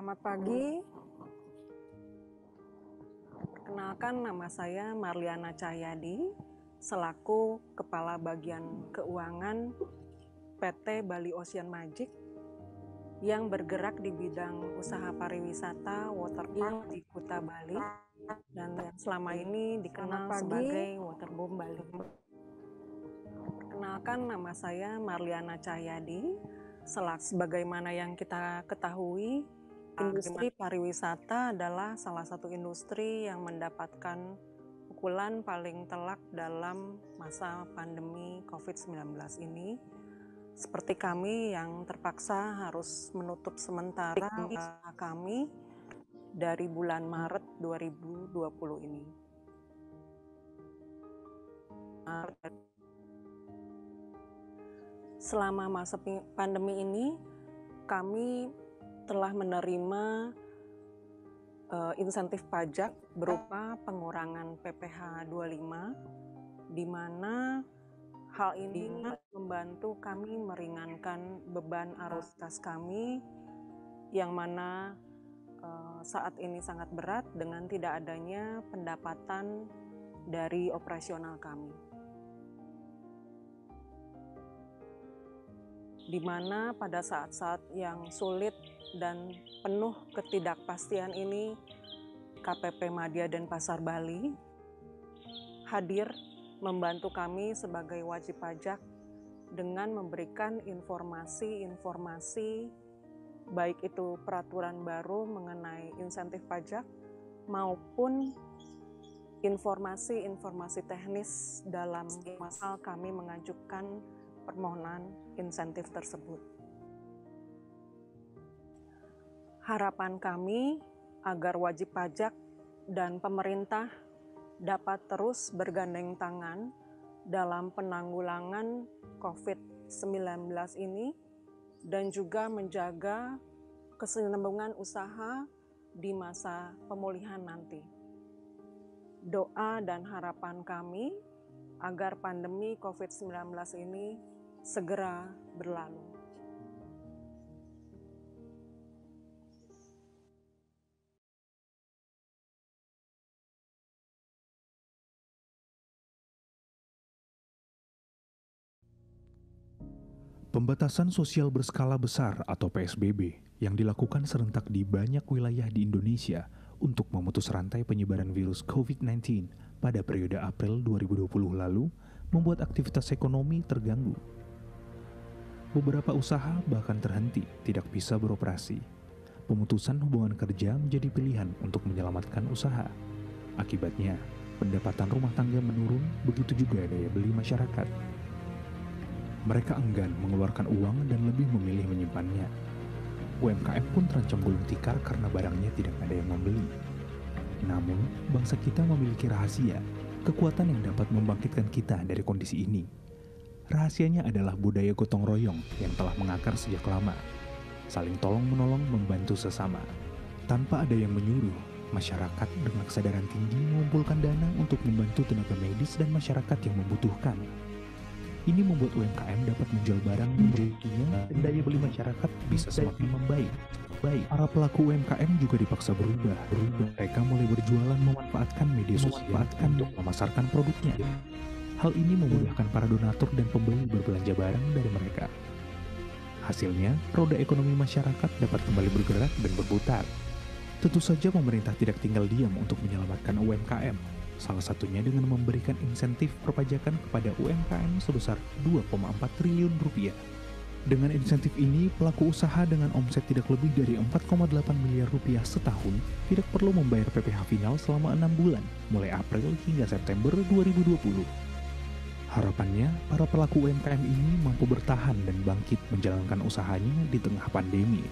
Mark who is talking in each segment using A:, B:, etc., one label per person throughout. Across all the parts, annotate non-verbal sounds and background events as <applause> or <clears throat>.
A: Selamat pagi. Perkenalkan nama saya Marliana Cahyadi selaku Kepala Bagian Keuangan PT Bali Ocean Magic yang bergerak di bidang usaha pariwisata waterpark iya. di Kuta Bali dan yang selama ini dikenal sebagai Waterboom Bali. Perkenalkan nama saya Marliana Cahyadi selaku sebagaimana yang kita ketahui Industri pariwisata adalah salah satu industri yang mendapatkan pukulan paling telak dalam masa pandemi COVID-19 ini. Seperti kami yang terpaksa harus menutup sementara usaha kami dari bulan Maret 2020 ini. Selama masa pandemi ini, kami telah menerima uh, insentif pajak berupa pengurangan PPh 25 di mana hal ini membantu kami meringankan beban arus kas kami yang mana uh, saat ini sangat berat dengan tidak adanya pendapatan dari operasional kami. di mana pada saat-saat yang sulit dan penuh ketidakpastian ini KPP Madia dan Pasar Bali hadir membantu kami sebagai wajib pajak dengan memberikan informasi-informasi baik itu peraturan baru mengenai insentif pajak maupun informasi-informasi teknis dalam masalah kami mengajukan permohonan insentif tersebut. Harapan kami agar wajib pajak dan pemerintah dapat terus bergandeng tangan dalam penanggulangan COVID-19 ini dan juga menjaga kesinambungan usaha di masa pemulihan nanti. Doa dan harapan kami agar pandemi COVID-19 ini segera berlalu.
B: Pembatasan sosial berskala besar atau PSBB yang dilakukan serentak di banyak wilayah di Indonesia untuk memutus rantai penyebaran virus COVID-19 pada periode April 2020 lalu membuat aktivitas ekonomi terganggu Beberapa usaha bahkan terhenti, tidak bisa beroperasi. Pemutusan hubungan kerja menjadi pilihan untuk menyelamatkan usaha. Akibatnya, pendapatan rumah tangga menurun, begitu juga daya beli masyarakat. Mereka enggan mengeluarkan uang dan lebih memilih menyimpannya. UMKM pun terancam gulung tikar karena barangnya tidak ada yang membeli. Namun, bangsa kita memiliki rahasia, kekuatan yang dapat membangkitkan kita dari kondisi ini. Rahasianya adalah budaya gotong royong yang telah mengakar sejak lama. Saling tolong-menolong membantu sesama. Tanpa ada yang menyuruh, masyarakat dengan kesadaran tinggi mengumpulkan dana untuk membantu tenaga medis dan masyarakat yang membutuhkan. Ini membuat UMKM dapat menjual barang yang dan daya beli masyarakat bisa semakin membaik. Baik, para pelaku UMKM juga dipaksa berubah. berubah. Mereka mulai berjualan memanfaatkan media sosial untuk memasarkan produknya. Hal ini memudahkan para donatur dan pembeli berbelanja barang dari mereka. Hasilnya, roda ekonomi masyarakat dapat kembali bergerak dan berputar. Tentu saja pemerintah tidak tinggal diam untuk menyelamatkan UMKM, salah satunya dengan memberikan insentif perpajakan kepada UMKM sebesar 2,4 triliun rupiah. Dengan insentif ini, pelaku usaha dengan omset tidak lebih dari 4,8 miliar rupiah setahun tidak perlu membayar PPh final selama 6 bulan, mulai April hingga September 2020. Harapannya, para pelaku UMKM ini mampu bertahan dan bangkit menjalankan usahanya di tengah pandemi.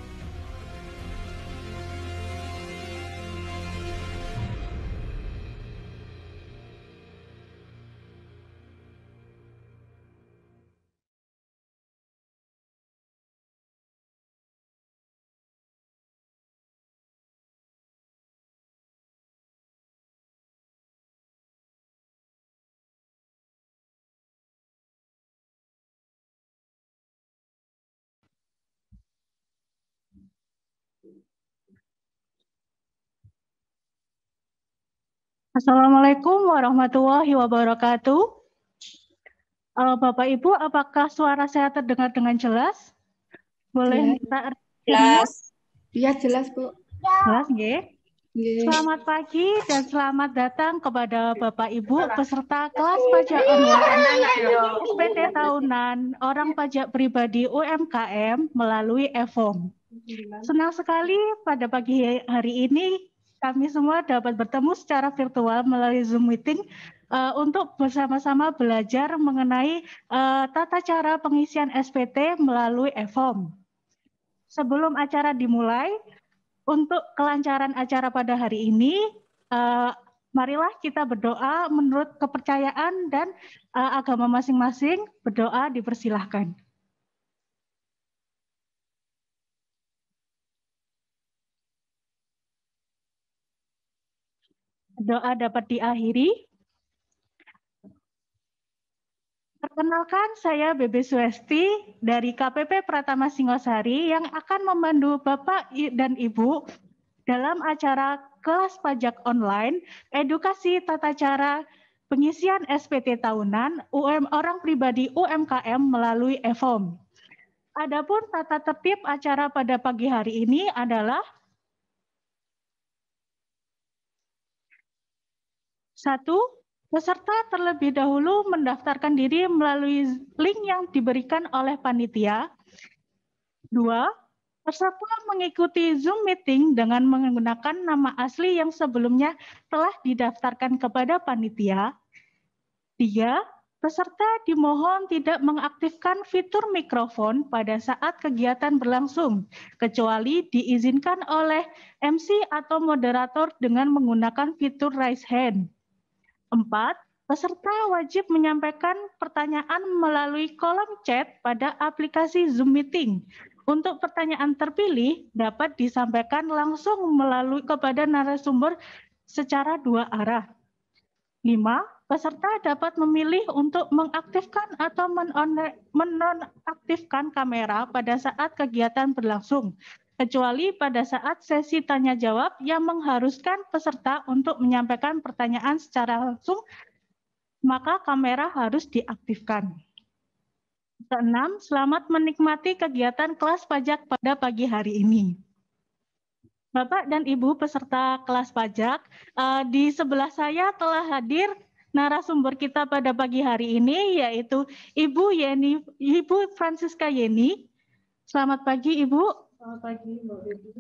C: Assalamualaikum warahmatullahi wabarakatuh. Uh, Bapak Ibu, apakah suara saya terdengar dengan jelas? Boleh jelas. minta Jelas. Iya jelas Bu. Jelas, ya. Selamat pagi dan selamat datang kepada Bapak Ibu peserta kelas pajak online PT tahunan orang pajak pribadi UMKM melalui e EFOM. Senang sekali pada pagi hari ini kami semua dapat bertemu secara virtual melalui Zoom meeting uh, untuk bersama-sama belajar mengenai uh, tata cara pengisian SPT melalui e-form. Sebelum acara dimulai, untuk kelancaran acara pada hari ini, uh, marilah kita berdoa menurut kepercayaan dan uh, agama masing-masing. Berdoa dipersilahkan. doa dapat diakhiri. Perkenalkan, saya Bebe Suesti dari KPP Pratama Singosari yang akan memandu Bapak dan Ibu dalam acara kelas pajak online, edukasi tata cara pengisian SPT tahunan UM orang pribadi UMKM melalui EFOM. Adapun tata tertib acara pada pagi hari ini adalah Satu, peserta terlebih dahulu mendaftarkan diri melalui link yang diberikan oleh panitia. Dua, peserta mengikuti Zoom meeting dengan menggunakan nama asli yang sebelumnya telah didaftarkan kepada panitia. Tiga, peserta dimohon tidak mengaktifkan fitur mikrofon pada saat kegiatan berlangsung, kecuali diizinkan oleh MC atau moderator dengan menggunakan fitur raise hand. Empat, peserta wajib menyampaikan pertanyaan melalui kolom chat pada aplikasi Zoom Meeting. Untuk pertanyaan terpilih dapat disampaikan langsung melalui kepada narasumber secara dua arah. Lima, peserta dapat memilih untuk mengaktifkan atau menonaktifkan kamera pada saat kegiatan berlangsung kecuali pada saat sesi tanya jawab yang mengharuskan peserta untuk menyampaikan pertanyaan secara langsung, maka kamera harus diaktifkan. Keenam, selamat menikmati kegiatan kelas pajak pada pagi hari ini. Bapak dan Ibu peserta kelas pajak, eh, di sebelah saya telah hadir narasumber kita pada pagi hari ini yaitu Ibu Yeni Ibu Francisca Yeni. Selamat pagi Ibu.
D: Selamat pagi, Mbak Bebi.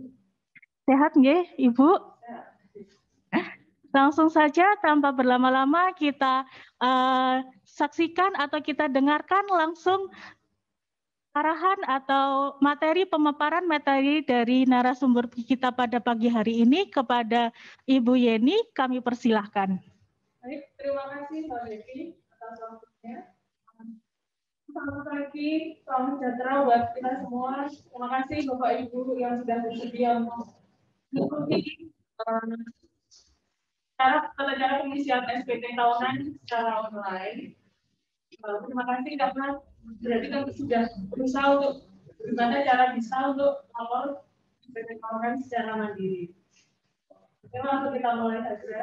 C: Sehat nggih, Ibu?
D: Sehat.
C: Langsung saja tanpa berlama-lama kita uh, saksikan atau kita dengarkan langsung arahan atau materi pemaparan materi dari narasumber kita pada pagi hari ini kepada Ibu Yeni kami persilahkan.
D: Baik, terima kasih Mbak Devi atas waktunya. Selamat pagi, salam sejahtera buat kita semua. Terima kasih Bapak Ibu yang sudah bersedia mengikuti eh, cara pelajaran pengisian SPT tahunan secara online. Eh, terima kasih karena berarti kami sudah berusaha untuk gimana cara bisa untuk lapor SPT tahunan secara mandiri. Oke, langsung kita mulai saja.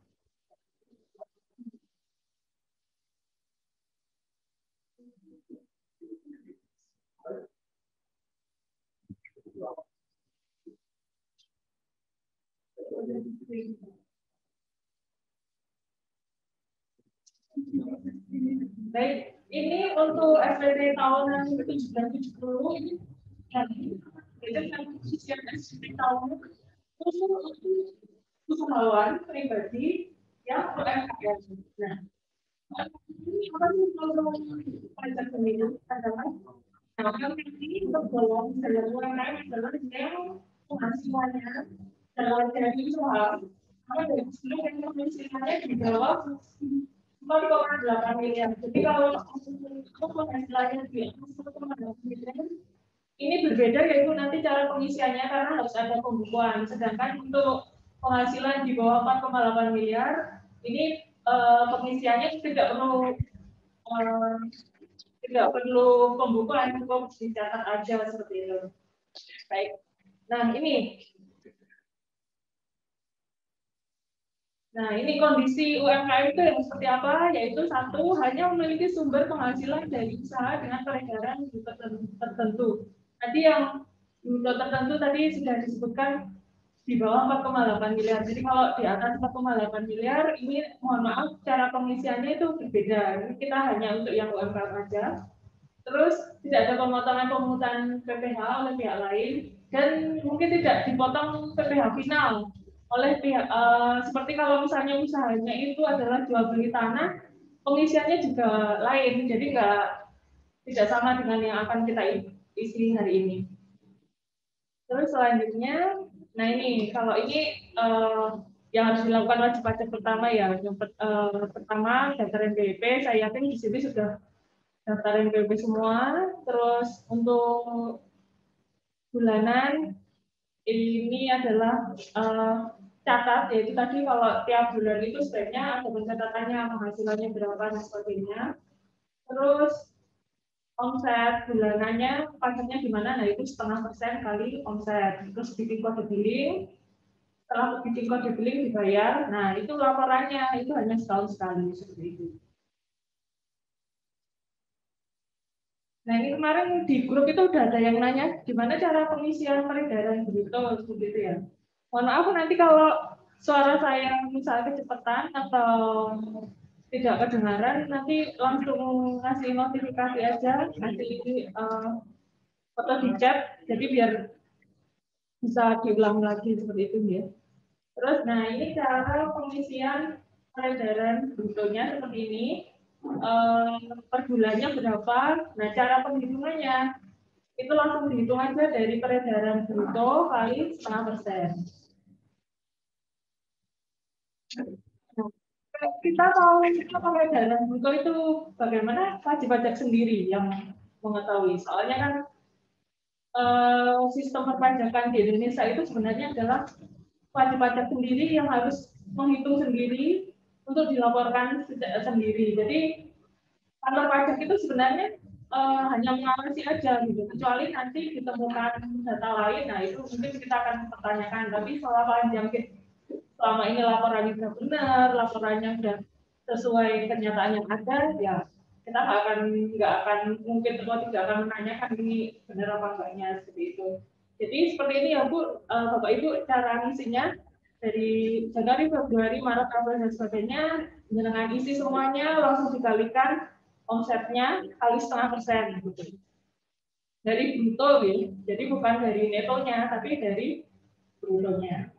D: Baik, ini untuk SPT tahunan 1970 ini itu yang SPT tahunan khusus untuk keseluruhan pribadi yang UMKM. Nah, ini kalau pajak pemilu adalah nah, untuk yang ini tergolong dan UMKM adalah yang penghasilannya terjadi soal karena dari dulu kan kemistriannya di bawah
B: cuma di bawah delapan
D: miliar. Jadi kalau untuk penghasilannya di atas delapan miliar,
E: ini berbeda yaitu nanti cara pengisiannya karena harus ada pembukuan. Sedangkan untuk penghasilan di bawah empat delapan miliar ini uh, pengisiannya tidak perlu
D: uh, tidak perlu pembukuan cukup dicatat aja seperti itu. Baik. Nah ini Nah, ini kondisi UMKM itu yang seperti apa? Yaitu satu,
E: hanya memiliki sumber penghasilan dari usaha dengan peredaran tertentu. Tadi yang untuk tertentu tadi sudah disebutkan di bawah 4,8 miliar. Jadi kalau di atas 4,8 miliar, ini mohon maaf, cara pengisiannya itu berbeda. Ini kita hanya untuk yang UMKM saja. Terus tidak ada pemotongan pemungutan PPH oleh pihak lain, dan mungkin tidak dipotong PPH final oleh pihak uh, seperti kalau misalnya usahanya itu adalah jual beli tanah, pengisiannya juga lain, jadi nggak tidak sama dengan yang akan kita isi hari ini. Terus selanjutnya, nah ini kalau ini uh, yang harus dilakukan wajib pajak pertama ya, yang per, uh, pertama daftar NPWP saya yakin di sini sudah daftar NPWP semua. Terus untuk bulanan ini adalah uh, catat yaitu tadi kalau tiap bulan itu sebaiknya ada pencatatannya penghasilannya berapa dan sebagainya terus omset bulanannya pajaknya gimana nah itu setengah persen kali omset terus bikin kode billing setelah bikin
D: kode billing dibayar nah itu laporannya itu hanya setahun sekali seperti itu
E: Nah ini kemarin di grup itu udah ada yang nanya gimana cara pengisian peredaran bruto seperti itu ya mohon maaf nanti kalau suara saya misalnya kecepatan atau tidak kedengaran nanti langsung ngasih notifikasi aja nanti uh, foto
D: di chat jadi biar bisa diulang lagi seperti itu ya
E: terus nah ini cara pengisian peredaran nya seperti ini uh, per bulannya berapa nah cara penghitungannya itu langsung
D: dihitung aja dari peredaran bruto kali setengah persen kita tahu kita pakai jalan buku itu bagaimana wajib pajak sendiri yang mengetahui. Soalnya kan
E: eh, sistem perpajakan di Indonesia itu sebenarnya adalah wajib pajak sendiri yang harus menghitung sendiri untuk dilaporkan sendiri. Jadi kantor pajak itu sebenarnya eh, hanya mengawasi aja gitu kecuali nanti ditemukan data lain nah itu mungkin kita akan pertanyakan tapi selama yang kita selama ini laporannya sudah benar, laporannya sudah sesuai kenyataan yang ada, ya kita nggak akan nggak akan mungkin semua tidak akan menanyakan ini benar apa enggaknya seperti itu. Jadi seperti ini ya Bu, eh, Bapak Ibu cara isinya dari Januari, Februari, Maret, April dan sebagainya dengan isi semuanya langsung dikalikan omsetnya kali setengah persen gitu. Dari bruto ya, jadi bukan dari netonya tapi dari brutonya.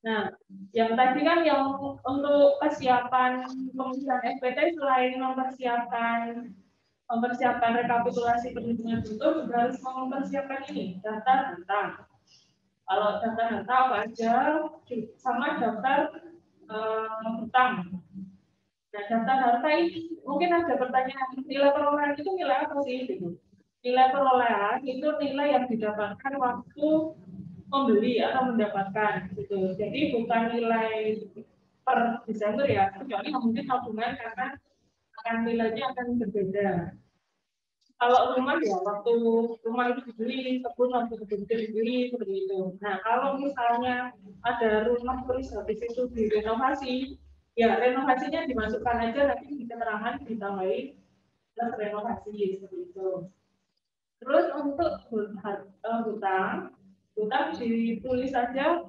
D: Nah, yang tadi kan yang untuk persiapan pengisian SPT selain mempersiapkan mempersiapkan
E: rekapitulasi
D: perhitungan tutup juga harus mempersiapkan ini data tentang kalau data data apa sama daftar tentang eh, utang.
E: Nah, daftar harta ini mungkin ada pertanyaan nilai perolehan itu nilai apa sih Nilai perolehan itu nilai yang didapatkan waktu
D: membeli ya, atau mendapatkan gitu. Jadi bukan nilai per Desember ya, kecuali mungkin tabungan karena akan nilainya akan berbeda. Kalau rumah ya waktu rumah itu dibeli, kebun waktu kebun itu dibeli seperti itu. Nah kalau misalnya ada rumah terus habis itu direnovasi, ya renovasinya dimasukkan aja nanti di keterangan ditambahi renovasi seperti itu. Terus untuk eh, hutang, hutang ditulis
E: saja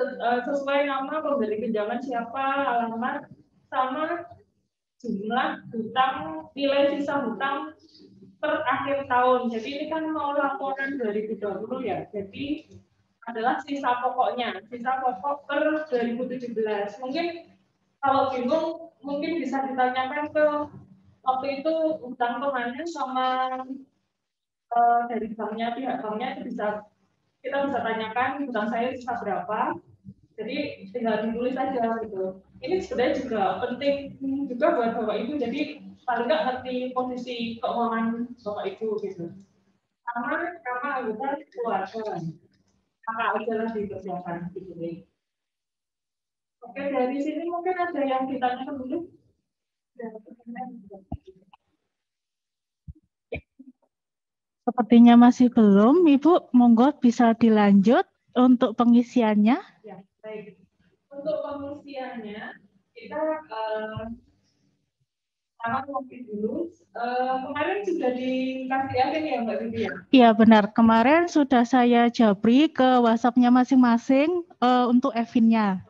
E: eh, sesuai nama pemberi pinjaman siapa, alamat, sama jumlah hutang, nilai sisa hutang per akhir tahun. Jadi ini kan mau laporan 2020 ya. Jadi adalah sisa pokoknya, sisa pokok per 2017. Mungkin kalau bingung mungkin bisa ditanyakan ke waktu itu hutang kemana sama eh, dari banknya pihak banknya itu bisa kita bisa tanyakan hutang saya sisa berapa jadi tinggal ditulis aja gitu ini sebenarnya juga
D: penting juga buat bapak ibu jadi paling nggak ngerti posisi keuangan bapak ibu gitu sama sama anggota keluarga maka aja lah dipersiapkan gitu oke dari sini mungkin ada yang ditanya dulu dari
C: Sepertinya masih belum, Ibu. Monggo bisa dilanjut untuk pengisiannya.
D: Ya, baik. Untuk pengisiannya, kita uh, eh, sama kopi dulu. Uh, kemarin sudah dikasih admin ya Mbak Bibi ya?
C: Iya benar. Kemarin sudah saya jabri ke WhatsApp-nya masing-masing uh, untuk Evinnya.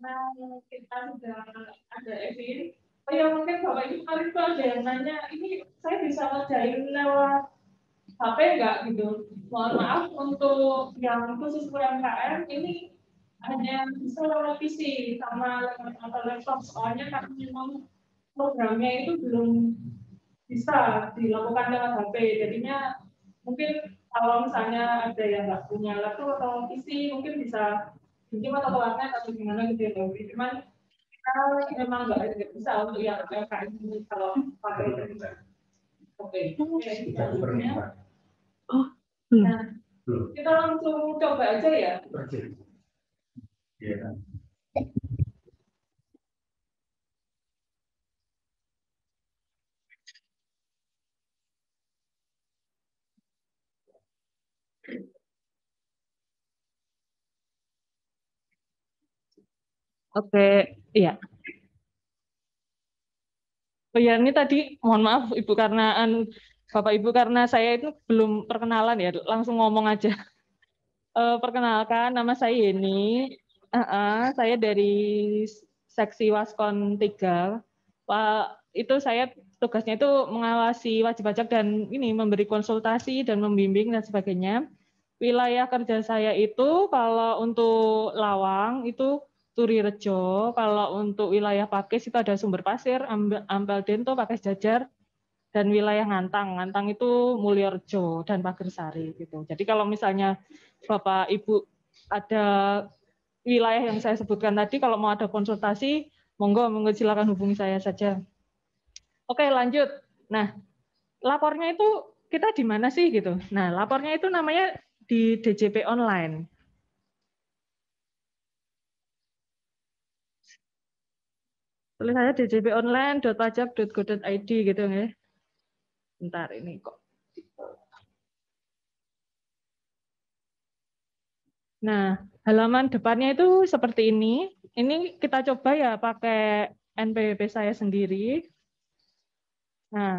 D: Nah, kita sudah ada Evin ya mungkin Bapak Ibu kali itu ada yang nanya, ini saya
E: bisa ngerjain lewat HP enggak gitu. Mohon maaf untuk
D: yang khusus UMKM ini hanya bisa lewat PC sama atau laptop soalnya kami memang programnya itu belum bisa
E: dilakukan dengan HP. Jadinya mungkin kalau misalnya ada yang nggak punya
D: laptop atau PC mungkin bisa bikin atau pelatnya atau gimana gitu ya. Cuman kita memang nggak bisa untuk yang UMKM ini kalau pakai oke berikutnya oh nah kita langsung coba aja ya Iya. Kan? Oke, iya.
E: Oh ya, ini tadi mohon maaf Ibu karena anu, Bapak Ibu karena saya itu belum perkenalan ya, langsung ngomong aja. <laughs> E, perkenalkan, nama saya Yeni. Uh -uh, saya dari seksi Waskon 3. Pak, itu saya tugasnya itu mengawasi wajib pajak dan ini memberi konsultasi dan membimbing dan sebagainya. Wilayah kerja saya itu kalau untuk Lawang itu Turirejo, kalau untuk wilayah Pakis itu ada sumber pasir, Ampel Dento, Pakis Jajar, dan wilayah Ngantang. Ngantang itu Mulyorejo dan Pagersari gitu. Jadi kalau misalnya Bapak Ibu ada wilayah yang saya sebutkan tadi, kalau mau ada konsultasi, monggo monggo silakan hubungi saya saja. Oke, lanjut. Nah, lapornya itu kita di mana sih gitu. Nah, lapornya itu namanya di DJP online. tulisannya djponline.pajak.go.id gitu ya. Bentar ini kok. Nah, halaman depannya itu seperti ini. Ini kita coba ya pakai NPWP saya sendiri. Nah,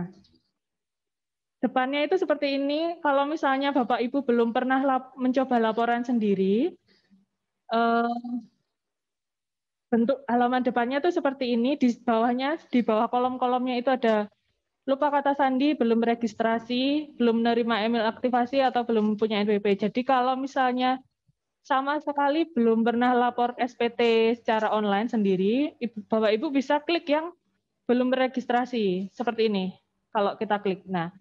E: depannya itu seperti ini. Kalau misalnya Bapak Ibu belum pernah mencoba laporan sendiri, eh, bentuk halaman depannya tuh seperti ini, di bawahnya, di bawah kolom-kolomnya itu ada lupa kata sandi, belum registrasi, belum menerima email aktivasi, atau belum punya NPP. Jadi kalau misalnya sama sekali belum pernah lapor SPT secara online sendiri, Bapak-Ibu bisa klik yang belum registrasi, seperti ini, kalau kita klik. Nah,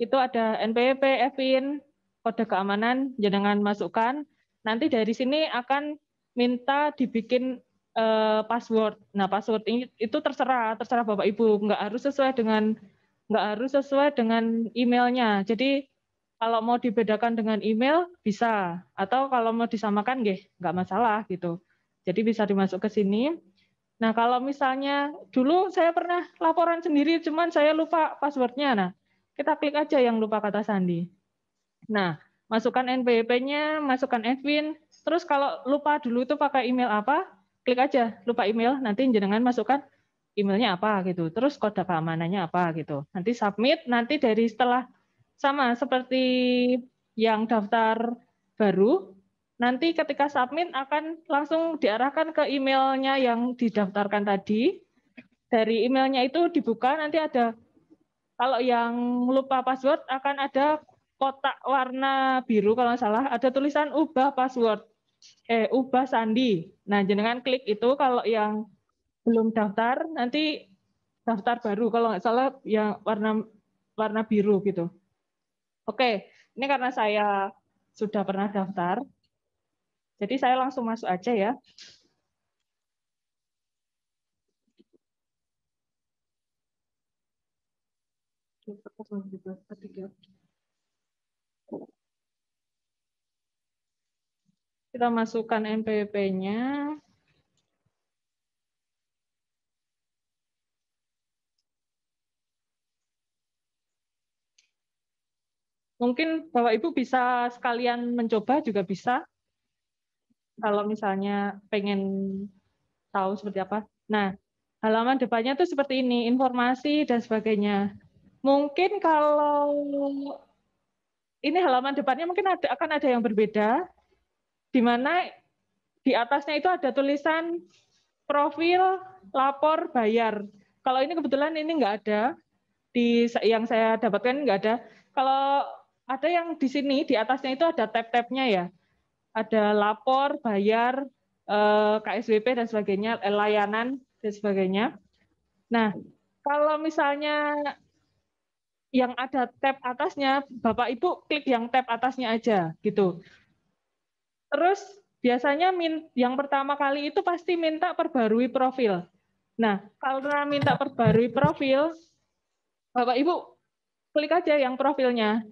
E: itu ada NPP, FIN, kode keamanan, jangan masukkan. Nanti dari sini akan minta dibikin uh, password. Nah, password ini itu terserah, terserah Bapak Ibu, nggak harus sesuai dengan nggak harus sesuai dengan emailnya. Jadi kalau mau dibedakan dengan email bisa, atau kalau mau disamakan gak, nggak masalah gitu. Jadi bisa dimasuk ke sini. Nah kalau misalnya dulu saya pernah laporan sendiri, cuman saya lupa passwordnya. Nah kita klik aja yang lupa kata sandi. Nah masukkan NPWP-nya, masukkan admin, Terus kalau lupa dulu itu pakai email apa? klik aja lupa email nanti jenengan masukkan emailnya apa gitu terus kode keamanannya apa gitu nanti submit nanti dari setelah sama seperti yang daftar baru nanti ketika submit akan langsung diarahkan ke emailnya yang didaftarkan tadi dari emailnya itu dibuka nanti ada kalau yang lupa password akan ada kotak warna biru kalau salah ada tulisan ubah password eh ubah sandi. Nah, jenengan klik itu kalau yang belum daftar nanti daftar baru kalau nggak salah yang warna warna biru gitu. Oke, ini karena saya sudah pernah daftar. Jadi saya langsung masuk aja ya.
D: Oke.
E: Kita masukkan NPWP-nya. Mungkin Bapak Ibu bisa sekalian mencoba juga bisa. Kalau misalnya pengen tahu seperti apa. Nah, halaman depannya tuh seperti ini, informasi dan sebagainya. Mungkin kalau ini halaman depannya mungkin ada, akan ada yang berbeda di mana di atasnya itu ada tulisan profil, lapor, bayar. Kalau ini kebetulan ini nggak ada di yang saya dapatkan nggak ada. Kalau ada yang di sini di atasnya itu ada tab-tabnya ya. Ada lapor, bayar, eh, KSWP dan sebagainya, eh, layanan dan sebagainya. Nah, kalau misalnya yang ada tab atasnya, Bapak Ibu klik yang tab atasnya aja gitu. Terus biasanya min, yang pertama kali itu pasti minta perbarui profil. Nah, kalau minta perbarui profil, Bapak Ibu klik aja yang profilnya.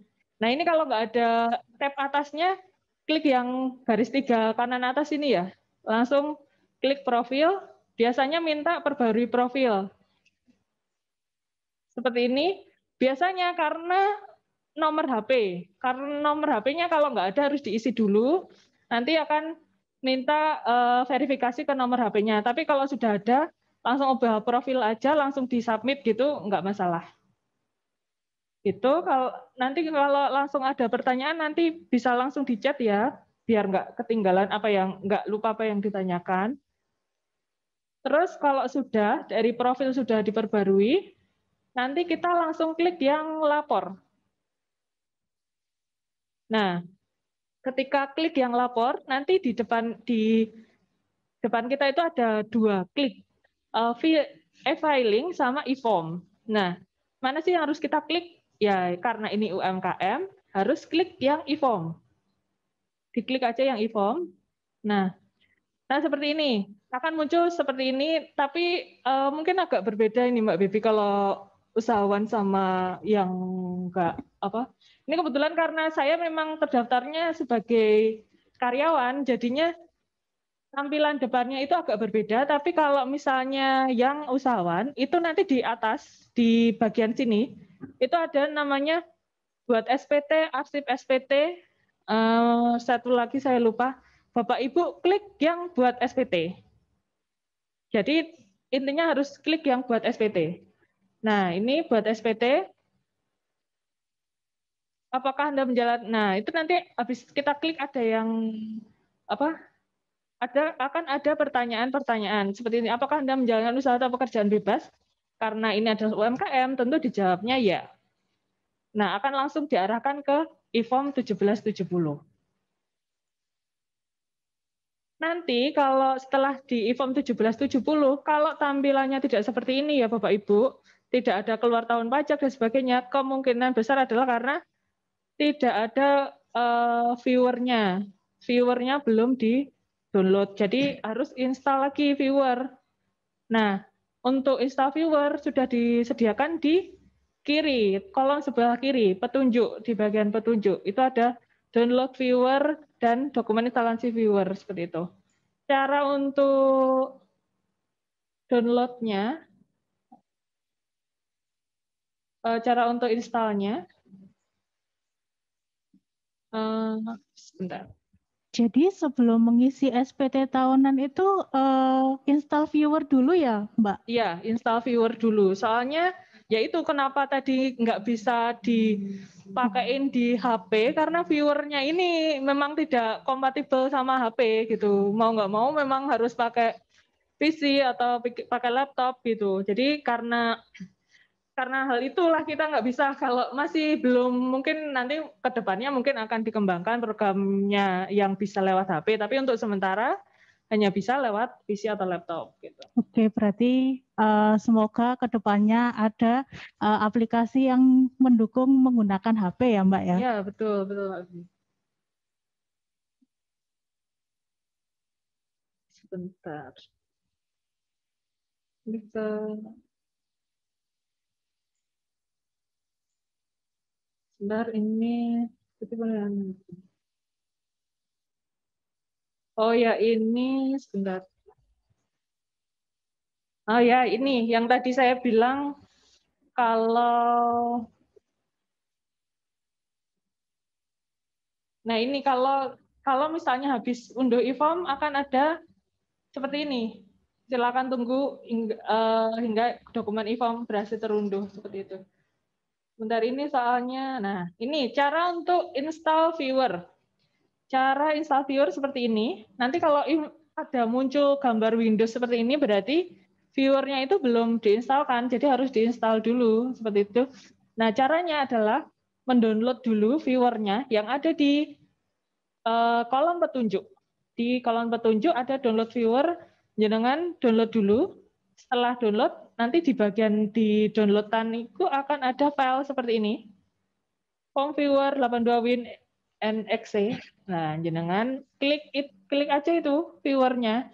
E: Nah, ini kalau nggak ada tab atasnya, klik yang garis tiga kanan atas ini ya. Langsung klik profil, biasanya minta perbarui profil. Seperti ini, biasanya karena nomor HP. Karena nomor HP-nya kalau nggak ada harus diisi dulu nanti akan minta uh, verifikasi ke nomor HP-nya. Tapi kalau sudah ada, langsung ubah profil aja, langsung di submit gitu, nggak masalah. Itu kalau nanti kalau langsung ada pertanyaan nanti bisa langsung di chat ya, biar nggak ketinggalan apa yang nggak lupa apa yang ditanyakan. Terus kalau sudah dari profil sudah diperbarui, nanti kita langsung klik yang lapor. Nah, ketika klik yang lapor, nanti di depan di depan kita itu ada dua klik, e-filing eh, e sama e-form. Nah, mana sih yang harus kita klik? Ya, karena ini UMKM, harus klik yang e-form. Diklik aja yang e-form. Nah, nah seperti ini. Akan muncul seperti ini, tapi uh, mungkin agak berbeda ini Mbak Bibi kalau usahawan sama yang enggak apa ini kebetulan karena saya memang terdaftarnya sebagai karyawan, jadinya tampilan depannya itu agak berbeda, tapi kalau misalnya yang usahawan, itu nanti di atas, di bagian sini, itu ada namanya buat SPT, arsip SPT, eh, satu lagi saya lupa, Bapak Ibu klik yang buat SPT. Jadi intinya harus klik yang buat SPT. Nah ini buat SPT, apakah Anda menjalan nah itu nanti habis kita klik ada yang apa ada akan ada pertanyaan-pertanyaan seperti ini apakah Anda menjalankan usaha atau pekerjaan bebas karena ini adalah UMKM tentu dijawabnya ya nah akan langsung diarahkan ke IFOM 1770 Nanti kalau setelah di IFOM 1770, kalau tampilannya tidak seperti ini ya Bapak Ibu, tidak ada keluar tahun pajak dan sebagainya, kemungkinan besar adalah karena tidak ada uh, viewernya, viewernya belum di download, jadi harus install lagi viewer. Nah, untuk install viewer sudah disediakan di kiri, kolom sebelah kiri, petunjuk di bagian petunjuk. Itu ada download viewer dan dokumen instalasi viewer seperti itu. Cara untuk downloadnya, eh, cara untuk installnya,
D: Eh, sebentar.
C: Jadi sebelum mengisi SPT tahunan itu uh, install viewer dulu ya, Mbak?
E: Iya, install viewer dulu. Soalnya ya itu kenapa tadi nggak bisa dipakein di HP karena viewernya ini memang tidak kompatibel sama HP gitu. Mau nggak mau memang harus pakai PC atau pakai laptop gitu. Jadi karena karena hal itulah kita nggak bisa kalau masih belum mungkin nanti kedepannya mungkin akan dikembangkan programnya yang bisa lewat HP tapi untuk sementara hanya bisa lewat PC atau laptop gitu.
C: Oke, berarti uh, semoga kedepannya ada uh, aplikasi yang mendukung menggunakan HP ya Mbak ya?
D: Iya betul betul Sebentar. Bisa. sebentar ini Oh ya ini sebentar.
E: Oh ya ini yang tadi saya bilang kalau Nah, ini kalau kalau misalnya habis unduh e-form akan ada seperti ini. Silakan tunggu hingga, uh, hingga dokumen e-form berhasil terunduh seperti itu. Bentar ini soalnya. Nah, ini cara untuk install viewer. Cara install viewer seperti ini. Nanti kalau ada muncul gambar Windows seperti ini berarti viewernya itu belum diinstalkan, jadi harus diinstal dulu seperti itu. Nah, caranya adalah mendownload dulu viewernya yang ada di eh, kolom petunjuk. Di kolom petunjuk ada download viewer, jenengan download dulu. Setelah download, nanti di bagian di downloadan itu akan ada file seperti ini. Form viewer 82win nxc. E. Nah, jenengan klik it, klik aja itu viewernya.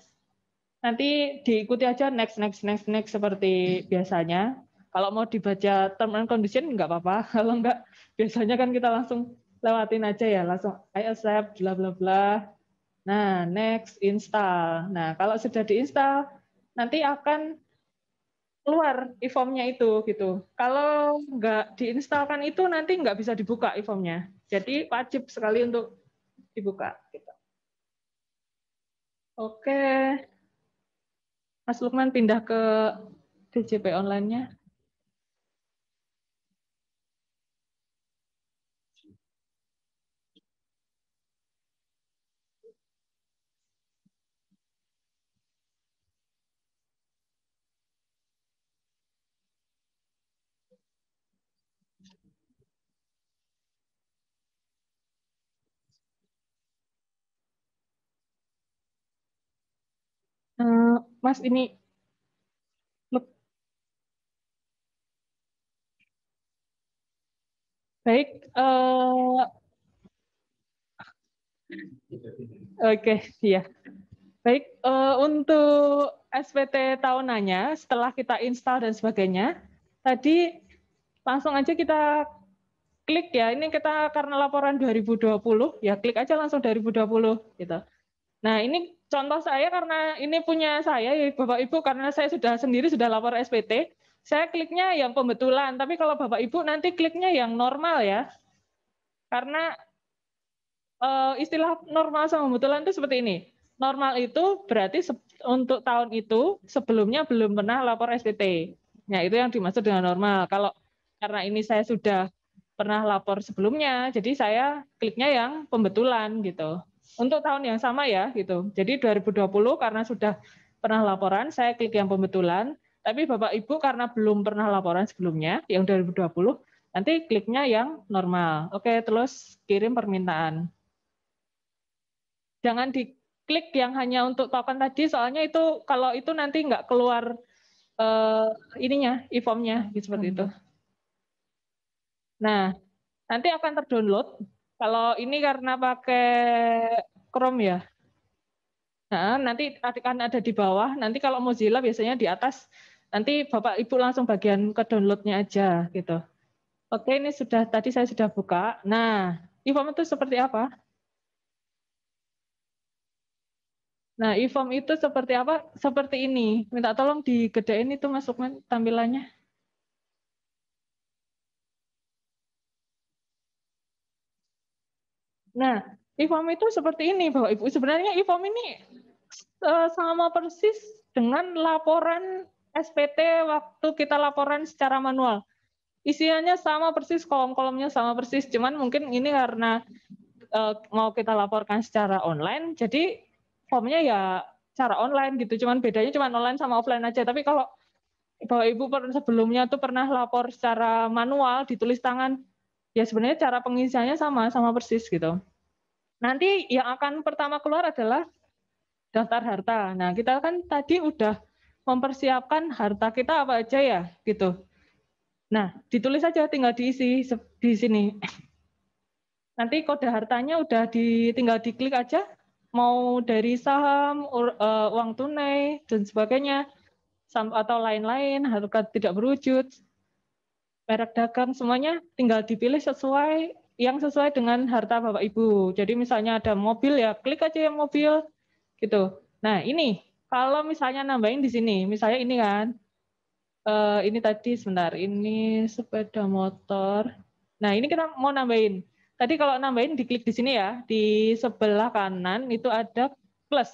E: Nanti diikuti aja next, next, next, next seperti biasanya. Kalau mau dibaca term and condition nggak apa-apa. <laughs> Kalau nggak, biasanya kan kita langsung lewatin aja ya, langsung I accept, bla bla bla. Nah, next, install. Nah, kalau sudah diinstal, nanti akan keluar e-formnya itu gitu. Kalau nggak diinstalkan itu nanti nggak bisa dibuka e-formnya. Jadi wajib sekali untuk dibuka. Gitu. Oke, Mas Lukman pindah ke
D: DJP online-nya. Mas ini Baik, uh,
E: Oke, okay, iya. Baik, uh, untuk SPT tahunannya, setelah kita install dan sebagainya, tadi langsung aja kita klik ya. Ini kita karena laporan 2020, ya klik aja langsung 2020 gitu. Nah, ini contoh saya karena ini punya saya ya, Bapak Ibu karena saya sudah sendiri sudah lapor SPT, saya kliknya yang pembetulan, tapi kalau Bapak Ibu nanti kliknya yang normal ya. Karena e, istilah normal sama pembetulan itu seperti ini. Normal itu berarti untuk tahun itu sebelumnya belum pernah lapor SPT. Ya, nah, itu yang dimaksud dengan normal. Kalau karena ini saya sudah pernah lapor sebelumnya, jadi saya kliknya yang pembetulan gitu untuk tahun yang sama ya gitu. Jadi 2020 karena sudah pernah laporan, saya klik yang pembetulan. Tapi Bapak Ibu karena belum pernah laporan sebelumnya yang 2020, nanti kliknya yang normal. Oke, terus kirim permintaan. Jangan diklik yang hanya untuk token tadi, soalnya itu kalau itu nanti nggak keluar uh, ininya, e-formnya, gitu, seperti hmm. itu. Nah, nanti akan terdownload kalau ini karena pakai Chrome ya. Nah, nanti akan ada di bawah. Nanti kalau Mozilla biasanya di atas. Nanti Bapak Ibu langsung bagian ke downloadnya aja gitu. Oke, ini sudah tadi saya sudah buka. Nah, e-form itu seperti apa? Nah, e-form itu seperti apa? Seperti ini. Minta tolong digedein itu masuknya tampilannya. Nah, IFOM itu seperti ini Bapak Ibu sebenarnya IFOM ini eh, sama persis dengan laporan SPT waktu kita laporan secara manual. Isiannya sama persis, kolom-kolomnya sama persis, cuman mungkin ini karena eh, mau kita laporkan secara online, jadi formnya ya secara online gitu, cuman bedanya cuman online sama offline aja. Tapi kalau Bapak ibu sebelumnya tuh pernah lapor secara manual ditulis tangan, ya sebenarnya cara pengisiannya sama sama persis gitu. Nanti yang akan pertama keluar adalah daftar harta. Nah, kita kan tadi udah mempersiapkan harta kita apa aja ya gitu. Nah, ditulis aja tinggal diisi di sini. Nanti kode hartanya udah di, tinggal diklik aja mau dari saham, eh, uang tunai dan sebagainya atau lain-lain harga tidak berwujud merek dagang semuanya tinggal dipilih sesuai yang sesuai dengan harta Bapak Ibu. Jadi misalnya ada mobil ya klik aja yang mobil gitu. Nah, ini kalau misalnya nambahin di sini, misalnya ini kan eh, ini tadi sebentar, ini sepeda motor. Nah, ini kita mau nambahin. Tadi kalau nambahin diklik di sini ya, di sebelah kanan itu ada plus.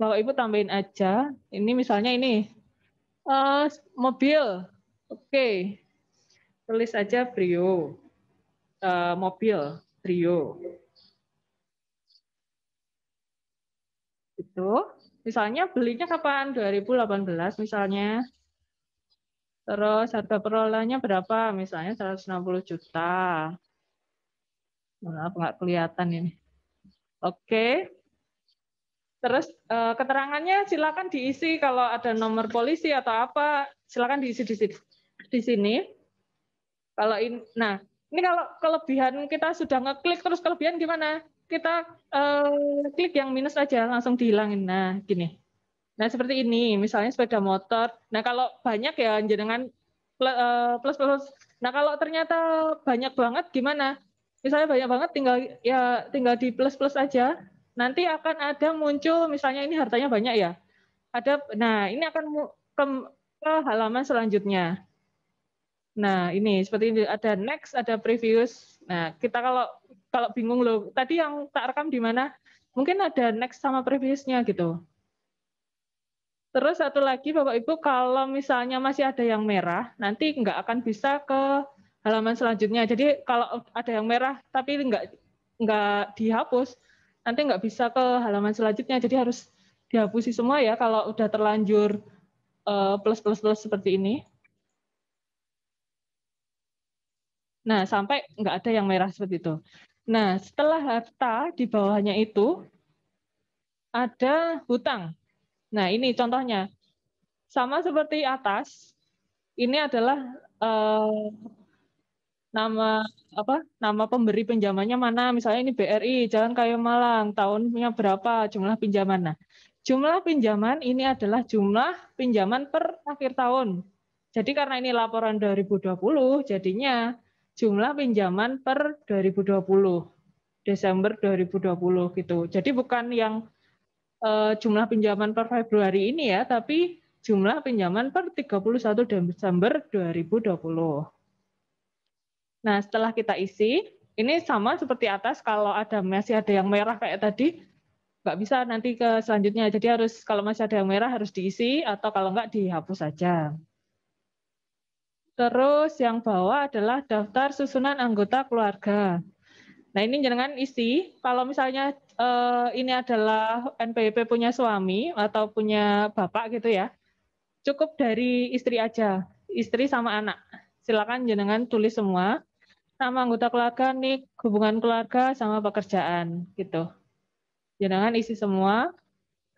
E: Bapak Ibu tambahin aja. Ini misalnya ini
D: eh, mobil. Oke
E: tulis aja Brio. Uh, mobil Brio. Itu. Misalnya belinya kapan? 2018 misalnya. Terus harga perolehannya berapa? Misalnya 160 juta. Maaf nggak kelihatan ini. Oke. Terus eh, keterangannya silakan diisi kalau ada nomor polisi atau apa, silakan diisi di sini. Di sini. Kalau in, nah ini kalau kelebihan kita sudah ngeklik terus kelebihan gimana? Kita eh, klik yang minus aja langsung dihilangin. Nah gini. Nah seperti ini misalnya sepeda motor. Nah kalau banyak ya jenengan eh, plus plus. Nah kalau ternyata banyak banget gimana? Misalnya banyak banget tinggal ya tinggal di plus plus aja. Nanti akan ada muncul misalnya ini hartanya banyak ya. Ada nah ini akan ke halaman selanjutnya. Nah, ini seperti ini ada next, ada previous. Nah, kita kalau kalau bingung loh, tadi yang tak rekam di mana? Mungkin ada next sama previousnya gitu. Terus satu lagi Bapak Ibu, kalau misalnya masih ada yang merah, nanti nggak akan bisa ke halaman selanjutnya. Jadi kalau ada yang merah tapi nggak nggak dihapus, nanti nggak bisa ke halaman selanjutnya. Jadi harus dihapusi semua ya kalau udah terlanjur plus plus plus seperti ini. Nah, sampai nggak ada yang merah seperti itu. Nah, setelah harta di bawahnya itu ada hutang. Nah, ini contohnya. Sama seperti atas, ini adalah eh, nama apa nama pemberi pinjamannya mana misalnya ini BRI Jalan Kayu Malang tahunnya berapa jumlah pinjaman nah jumlah pinjaman ini adalah jumlah pinjaman per akhir tahun jadi karena ini laporan 2020 jadinya jumlah pinjaman per 2020 Desember 2020 gitu. Jadi bukan yang uh, jumlah pinjaman per Februari ini ya, tapi jumlah pinjaman per 31 Desember 2020. Nah, setelah kita isi, ini sama seperti atas kalau ada masih ada yang merah kayak tadi, nggak bisa nanti ke selanjutnya. Jadi harus kalau masih ada yang merah harus diisi atau kalau nggak dihapus saja. Terus yang bawah adalah daftar susunan anggota keluarga. Nah ini jangan isi. Kalau misalnya eh, ini adalah NPWP punya suami atau punya bapak gitu ya, cukup dari istri aja, istri sama anak. Silakan jenengan tulis semua nama anggota keluarga nih, hubungan keluarga sama pekerjaan gitu. Jenengan isi semua.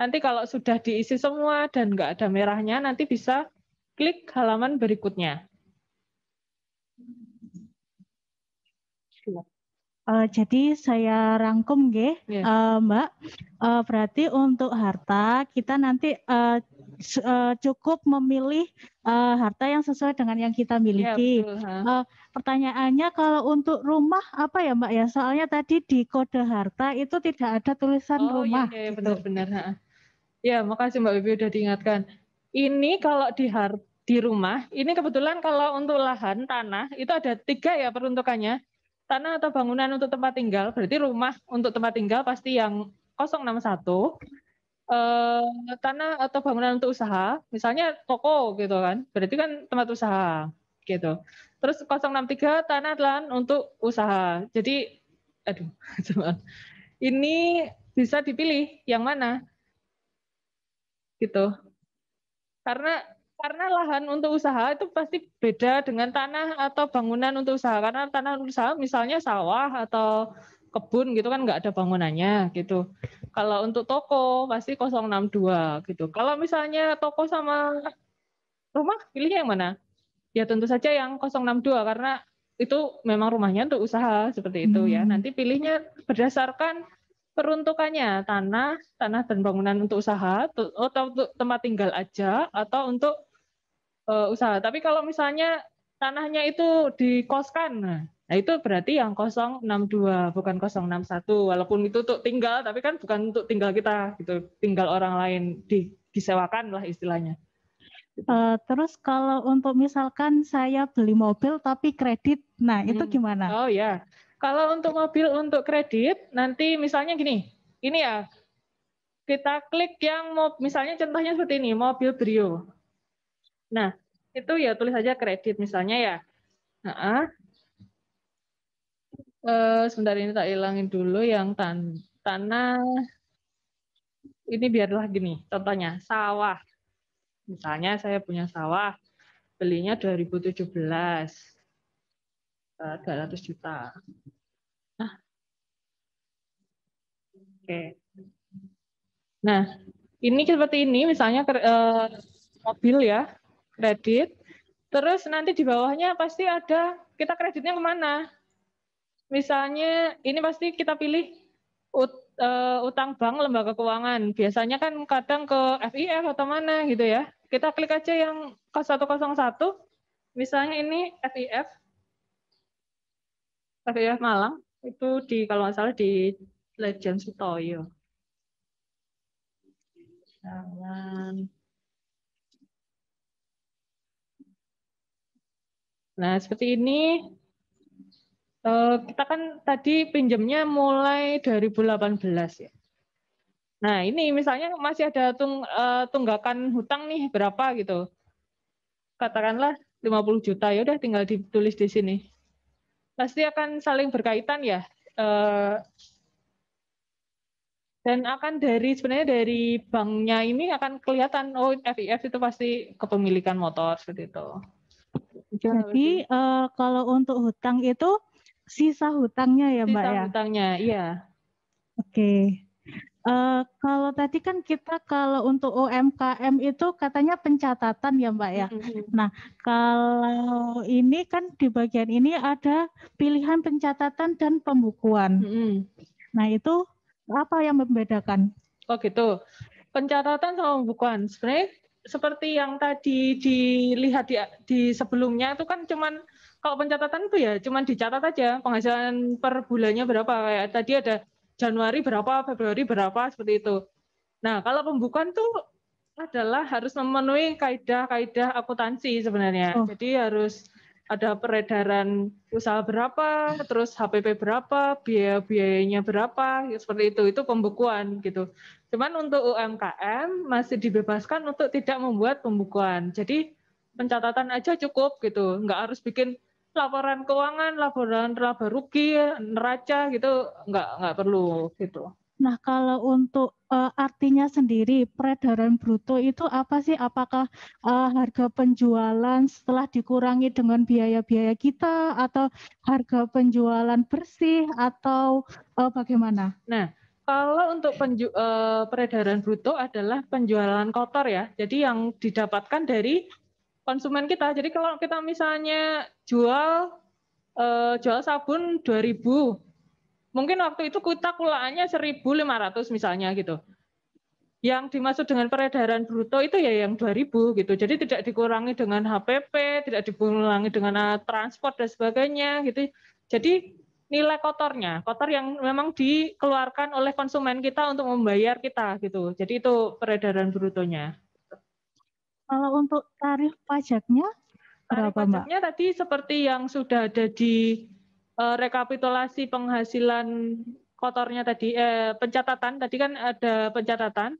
E: Nanti kalau sudah diisi semua dan nggak ada merahnya, nanti bisa klik halaman berikutnya.
C: Uh, jadi saya rangkum nggih, yeah. Iya. uh, Mbak. Uh, berarti untuk harta kita nanti uh, uh, cukup memilih uh, harta yang sesuai dengan yang kita iya, miliki. Yeah, betul, huh? uh, pertanyaannya kalau untuk rumah apa ya, Mbak ya? Soalnya tadi di kode harta itu tidak ada tulisan oh, iya, rumah. Oh iya, iya gitu. benar-benar.
E: Ya, makasih Mbak Bibi udah diingatkan. Ini kalau di harta di rumah, ini kebetulan kalau untuk lahan tanah itu ada tiga ya peruntukannya tanah atau bangunan untuk tempat tinggal, berarti rumah untuk tempat tinggal pasti yang 061. Eh, tanah atau bangunan untuk usaha, misalnya toko gitu kan, berarti kan tempat usaha gitu. Terus 063 tanah dan untuk usaha. Jadi aduh, <laughs> cuman. Ini bisa dipilih yang mana? Gitu. Karena karena lahan untuk usaha itu pasti beda dengan tanah atau bangunan untuk usaha karena tanah untuk usaha misalnya sawah atau kebun gitu kan nggak ada bangunannya gitu kalau untuk toko pasti 062 gitu kalau misalnya toko sama rumah pilihnya yang mana ya tentu saja yang 062 karena itu memang rumahnya untuk usaha seperti itu ya. hmm. ya nanti pilihnya berdasarkan peruntukannya tanah tanah dan bangunan untuk usaha atau untuk tempat tinggal aja atau untuk uh, usaha. Tapi kalau misalnya tanahnya itu dikoskan, nah, nah itu berarti yang 062 bukan 061. Walaupun itu untuk tinggal, tapi kan bukan untuk tinggal kita, gitu, tinggal orang lain di, disewakan lah istilahnya.
C: Uh, terus kalau untuk misalkan saya beli mobil tapi kredit, nah itu hmm. gimana? Oh ya,
E: kalau untuk mobil untuk kredit nanti misalnya gini, ini ya kita klik yang mau misalnya contohnya seperti ini mobil Brio. Nah, itu ya tulis saja kredit misalnya ya. Nah, uh, sebentar ini tak hilangin dulu yang tan tanah. Ini biarlah gini, contohnya sawah. Misalnya saya punya sawah, belinya 2017, 200 eh, juta. Nah, oke. Okay. Nah, ini seperti ini, misalnya eh, mobil ya, kredit. Terus nanti di bawahnya pasti ada kita kreditnya kemana. Misalnya ini pasti kita pilih ut, uh, utang bank lembaga keuangan. Biasanya kan kadang ke FIF atau mana gitu ya. Kita klik aja yang 101, misalnya ini FIF. FIF Malang, itu di kalau nggak salah di Legend Sutoyo.
D: Jalan Nah, seperti ini
E: eh, kita kan tadi pinjamnya mulai 2018 ya. Nah, ini misalnya masih ada eh, tunggakan hutang nih berapa gitu. Katakanlah 50 juta ya udah tinggal ditulis di sini. Pasti akan saling berkaitan ya. Eh, dan akan dari sebenarnya dari banknya ini akan kelihatan oh FIF itu pasti kepemilikan motor seperti itu.
C: Iya, Jadi uh, kalau untuk hutang itu sisa hutangnya ya, sisa Mbak ya. Sisa hutangnya, iya. Oke. Okay. Uh, eh, kalau tadi kan kita kalau untuk UMKM itu katanya pencatatan ya Mbak ya. Mm-hmm. Nah kalau ini kan di bagian ini ada pilihan pencatatan dan pembukuan. Mm-hmm. Nah itu apa yang membedakan?
E: Oh gitu. Pencatatan sama pembukuan sebenarnya seperti yang tadi dilihat di, ya, di sebelumnya itu kan cuman kalau pencatatan tuh ya cuman dicatat aja penghasilan per bulannya berapa kayak tadi ada Januari berapa, Februari berapa seperti itu. Nah, kalau pembukaan tuh adalah harus memenuhi kaidah-kaidah akuntansi sebenarnya. Oh. Jadi harus ada peredaran usaha berapa, terus HPP berapa, biaya-biayanya berapa, ya seperti itu. Itu pembukuan gitu. Cuman untuk UMKM masih dibebaskan untuk tidak membuat pembukuan. Jadi pencatatan aja cukup gitu. Nggak harus bikin laporan keuangan, laporan laba rugi, neraca gitu.
C: Nggak, nggak perlu gitu. Nah, kalau untuk uh, artinya sendiri peredaran bruto itu apa sih? Apakah uh, harga penjualan setelah dikurangi dengan biaya-biaya kita atau harga penjualan bersih atau uh, bagaimana? Nah,
E: kalau untuk penju uh, peredaran bruto adalah penjualan kotor ya. Jadi yang didapatkan dari konsumen kita. Jadi kalau kita misalnya jual uh, jual sabun 2000 Mungkin waktu itu kita kulaannya 1.500 misalnya gitu. Yang dimaksud dengan peredaran bruto itu ya yang 2.000 gitu. Jadi tidak dikurangi dengan HPP, tidak dikurangi dengan transport dan sebagainya gitu. Jadi nilai kotornya, kotor yang memang dikeluarkan oleh konsumen kita untuk membayar kita gitu. Jadi itu peredaran brutonya.
C: Kalau untuk tarif
E: pajaknya
C: tarif pajaknya
E: Mbak? tadi seperti yang sudah ada di Eh, rekapitulasi penghasilan kotornya tadi eh, pencatatan tadi kan ada pencatatan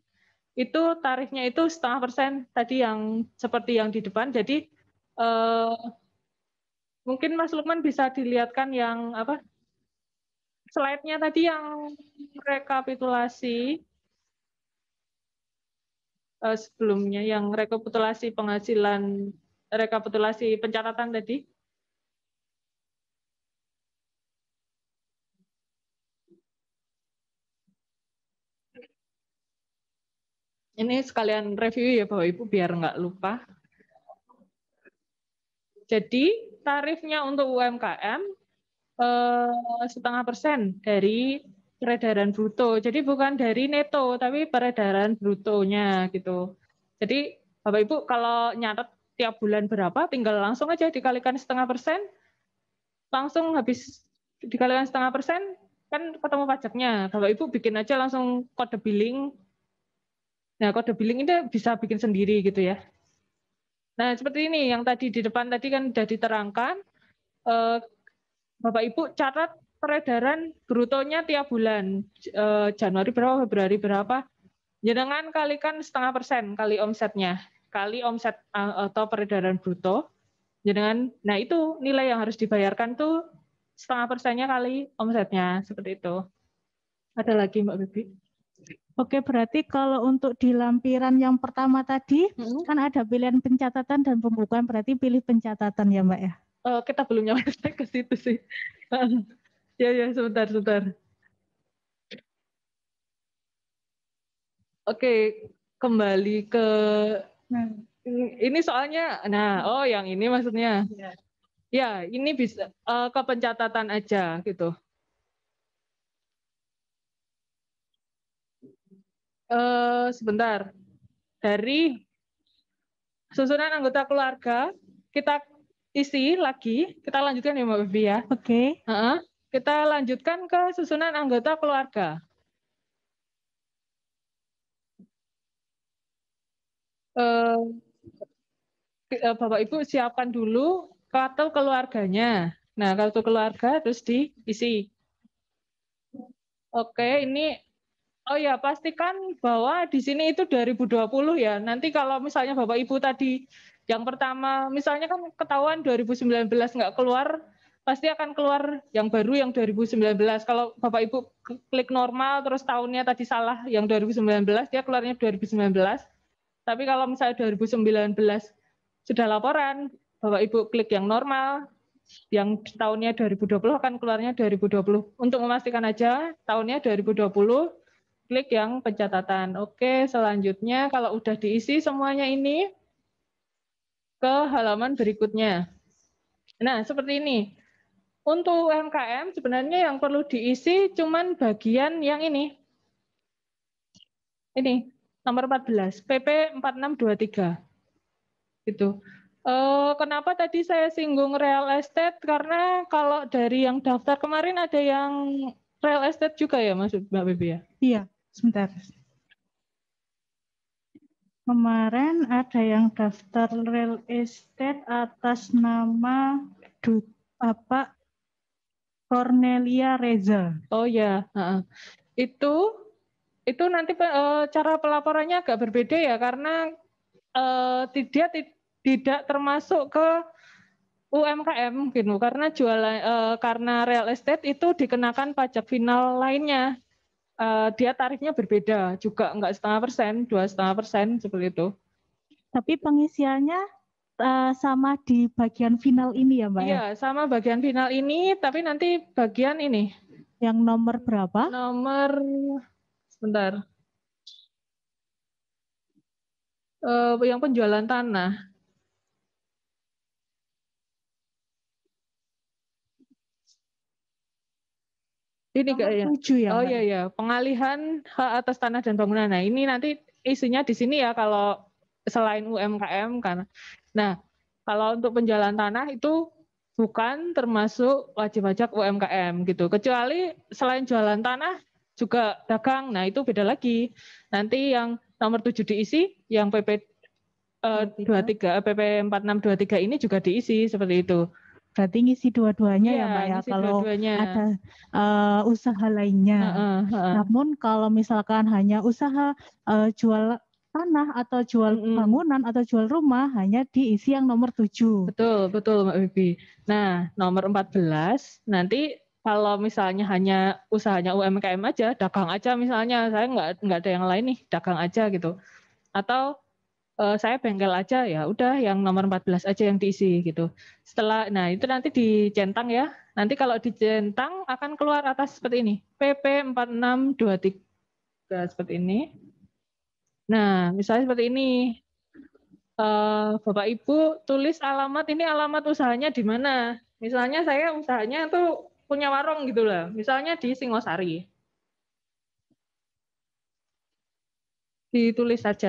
E: itu tarifnya itu setengah persen tadi yang seperti yang di depan jadi eh, mungkin Mas Lukman bisa dilihatkan yang apa slide-nya tadi yang rekapitulasi eh, sebelumnya yang rekapitulasi penghasilan rekapitulasi pencatatan tadi Ini sekalian review ya Bapak Ibu biar nggak lupa. Jadi tarifnya untuk UMKM eh, setengah persen dari peredaran bruto. Jadi bukan dari neto, tapi peredaran brutonya gitu. Jadi Bapak Ibu kalau nyatet tiap bulan berapa, tinggal langsung aja dikalikan setengah persen, langsung habis dikalikan setengah persen, kan ketemu pajaknya. Bapak Ibu bikin aja langsung kode billing Nah, kode billing ini bisa bikin sendiri gitu ya. Nah, seperti ini yang tadi di depan tadi kan sudah diterangkan eh, Bapak Ibu catat peredaran brutonya tiap bulan eh, Januari berapa, Februari berapa. Jangan kalikan setengah persen kali omsetnya, kali omset eh, atau peredaran bruto. Jangan, nah itu nilai yang harus dibayarkan tuh setengah persennya kali omsetnya seperti itu.
C: Ada lagi Mbak Bibi? Oke, berarti kalau untuk di lampiran yang pertama tadi hmm. kan ada pilihan pencatatan dan pembukaan, berarti pilih pencatatan ya, Mbak ya?
E: Uh, kita belum nyampe <laughs> ke situ sih. <laughs> ya, ya, sebentar, sebentar. Oke, kembali ke nah. ini soalnya. Nah, oh yang ini maksudnya. Ya, ya ini bisa uh, ke pencatatan aja gitu. Eh, sebentar. Dari susunan anggota keluarga kita isi lagi, kita lanjutkan ya Mbak Bibi ya. Oke. Okay. Uh -uh. Kita lanjutkan ke susunan anggota keluarga. Uh, Bapak Ibu siapkan dulu kartu keluarganya. Nah, kartu keluarga terus diisi. Oke, ini Oh ya, pastikan bahwa di sini itu 2020 ya. Nanti kalau misalnya Bapak Ibu tadi yang pertama, misalnya kan ketahuan 2019 nggak keluar, pasti akan keluar yang baru yang 2019. Kalau Bapak Ibu klik normal terus tahunnya tadi salah yang 2019, dia keluarnya 2019. Tapi kalau misalnya 2019 sudah laporan, Bapak Ibu klik yang normal, yang tahunnya 2020 akan keluarnya 2020. Untuk memastikan aja tahunnya 2020, klik yang pencatatan. Oke, selanjutnya kalau udah diisi semuanya ini ke halaman berikutnya. Nah, seperti ini. Untuk UMKM sebenarnya yang perlu diisi cuman bagian yang ini. Ini, nomor 14, PP 4623. Gitu. Eh, kenapa tadi saya singgung real estate? Karena kalau dari yang daftar kemarin ada yang real estate juga ya maksud Mbak Bibi ya?
C: Iya. Sebentar. Kemarin ada yang daftar real estate atas nama apa Cornelia Reza. Oh ya, itu itu nanti
E: eh, cara pelaporannya agak berbeda ya karena dia eh, tidak tidak termasuk ke UMKM gitu karena jualan eh, karena real estate itu dikenakan pajak final lainnya uh, dia tarifnya berbeda juga nggak setengah persen, dua setengah persen seperti itu. Tapi pengisiannya eh, sama di bagian final ini ya, Mbak? Ya? Iya, ya? sama bagian final ini, tapi nanti bagian ini. Yang nomor berapa? Nomor sebentar. Uh, yang penjualan tanah. ini kayaknya. ya. Oh iya ya, pengalihan hak atas tanah dan bangunan. Nah, ini nanti isinya di sini ya kalau selain UMKM karena. Nah, kalau untuk penjualan tanah itu bukan termasuk wajib pajak UMKM gitu. Kecuali selain jualan tanah juga dagang. Nah, itu beda lagi. Nanti yang nomor 7 diisi, yang PP eh, 23 PP 4623 ini juga diisi seperti itu berarti ngisi dua-duanya ya, ya mbak ya kalau dua
C: ada uh, usaha lainnya. Uh, uh, uh, Namun kalau misalkan hanya usaha uh, jual tanah atau jual bangunan atau jual rumah hanya diisi yang nomor 7. Betul, betul Mbak Bibi. Nah, nomor 14 nanti
E: kalau misalnya hanya usahanya UMKM aja, dagang aja misalnya, saya nggak nggak ada yang lain nih, dagang aja gitu. Atau uh, saya bengkel aja ya udah yang nomor 14 aja yang diisi gitu. Setelah nah itu nanti dicentang ya. Nanti kalau dicentang akan keluar atas seperti ini. PP 4623 seperti ini. Nah, misalnya seperti ini. Uh, Bapak Ibu tulis alamat ini alamat usahanya di mana. Misalnya saya usahanya tuh punya warung gitu lah. Misalnya di Singosari. Ditulis saja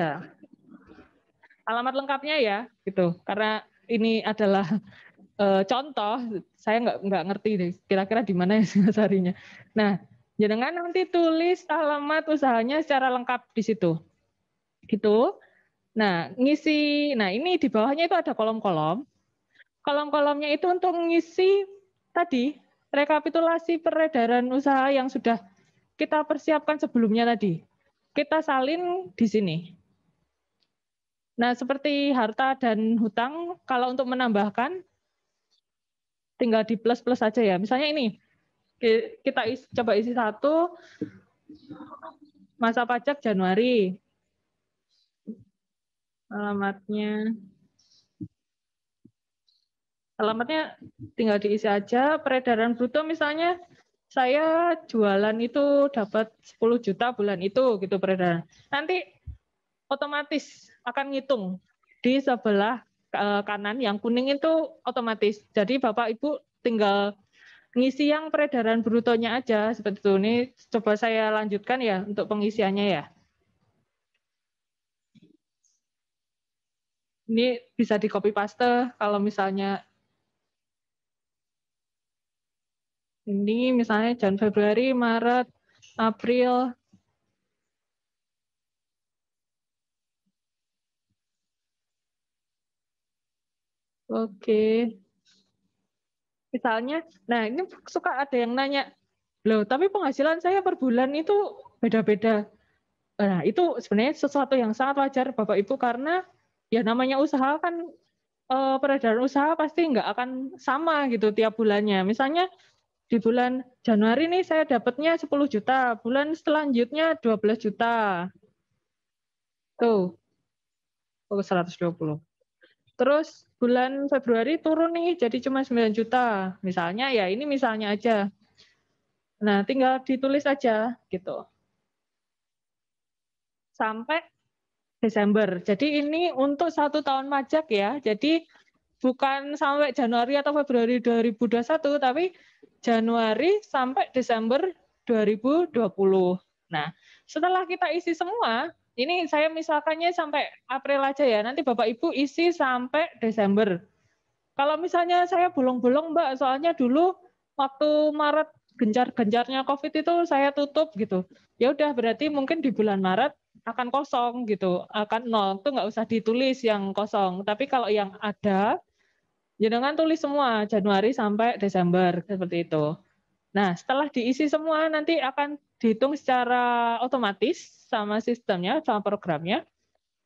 E: alamat lengkapnya ya gitu karena ini adalah <laughs> e, contoh saya nggak nggak ngerti deh kira-kira di mana ya singosarinya <laughs> nah jenengan nanti tulis alamat usahanya secara lengkap di situ gitu nah ngisi nah ini di bawahnya itu ada kolom-kolom kolom-kolomnya itu untuk ngisi tadi rekapitulasi peredaran usaha yang sudah kita persiapkan sebelumnya tadi kita salin di sini Nah, seperti harta dan hutang, kalau untuk menambahkan, tinggal di plus-plus saja -plus ya. Misalnya ini, kita isi, coba isi satu, masa pajak Januari. Alamatnya. Alamatnya tinggal diisi aja, peredaran bruto misalnya, saya jualan itu dapat 10 juta bulan itu gitu peredaran. Nanti otomatis akan ngitung di sebelah kanan yang kuning itu otomatis. Jadi Bapak Ibu tinggal ngisi yang peredaran brutonya aja seperti itu. Ini coba saya lanjutkan ya untuk pengisiannya ya. Ini bisa di copy paste kalau misalnya ini misalnya januari, Februari, Maret, April,
D: Oke. Misalnya, nah ini suka ada
E: yang nanya, loh tapi penghasilan saya per bulan itu beda-beda. Nah itu sebenarnya sesuatu yang sangat wajar Bapak Ibu karena ya namanya usaha kan eh, peredaran usaha pasti nggak akan sama gitu tiap bulannya. Misalnya di bulan Januari nih saya dapatnya 10 juta, bulan selanjutnya 12 juta. Tuh. Oh, 120. Terus bulan Februari turun nih jadi cuma 9 juta. Misalnya ya ini misalnya aja. Nah, tinggal ditulis aja gitu. Sampai Desember. Jadi ini untuk satu tahun pajak ya. Jadi bukan sampai Januari atau Februari 2021, tapi Januari sampai Desember 2020. Nah, setelah kita isi semua, ini saya misalkannya sampai April aja ya, nanti Bapak Ibu isi sampai Desember. Kalau misalnya saya bolong-bolong Mbak, soalnya dulu waktu Maret gencar-gencarnya COVID itu saya tutup gitu. Ya udah berarti mungkin di bulan Maret akan kosong gitu, akan nol. Itu nggak usah ditulis yang kosong. Tapi kalau yang ada, jenengan ya tulis semua Januari sampai Desember seperti itu. Nah setelah diisi semua nanti akan dihitung secara otomatis sama sistemnya, sama programnya.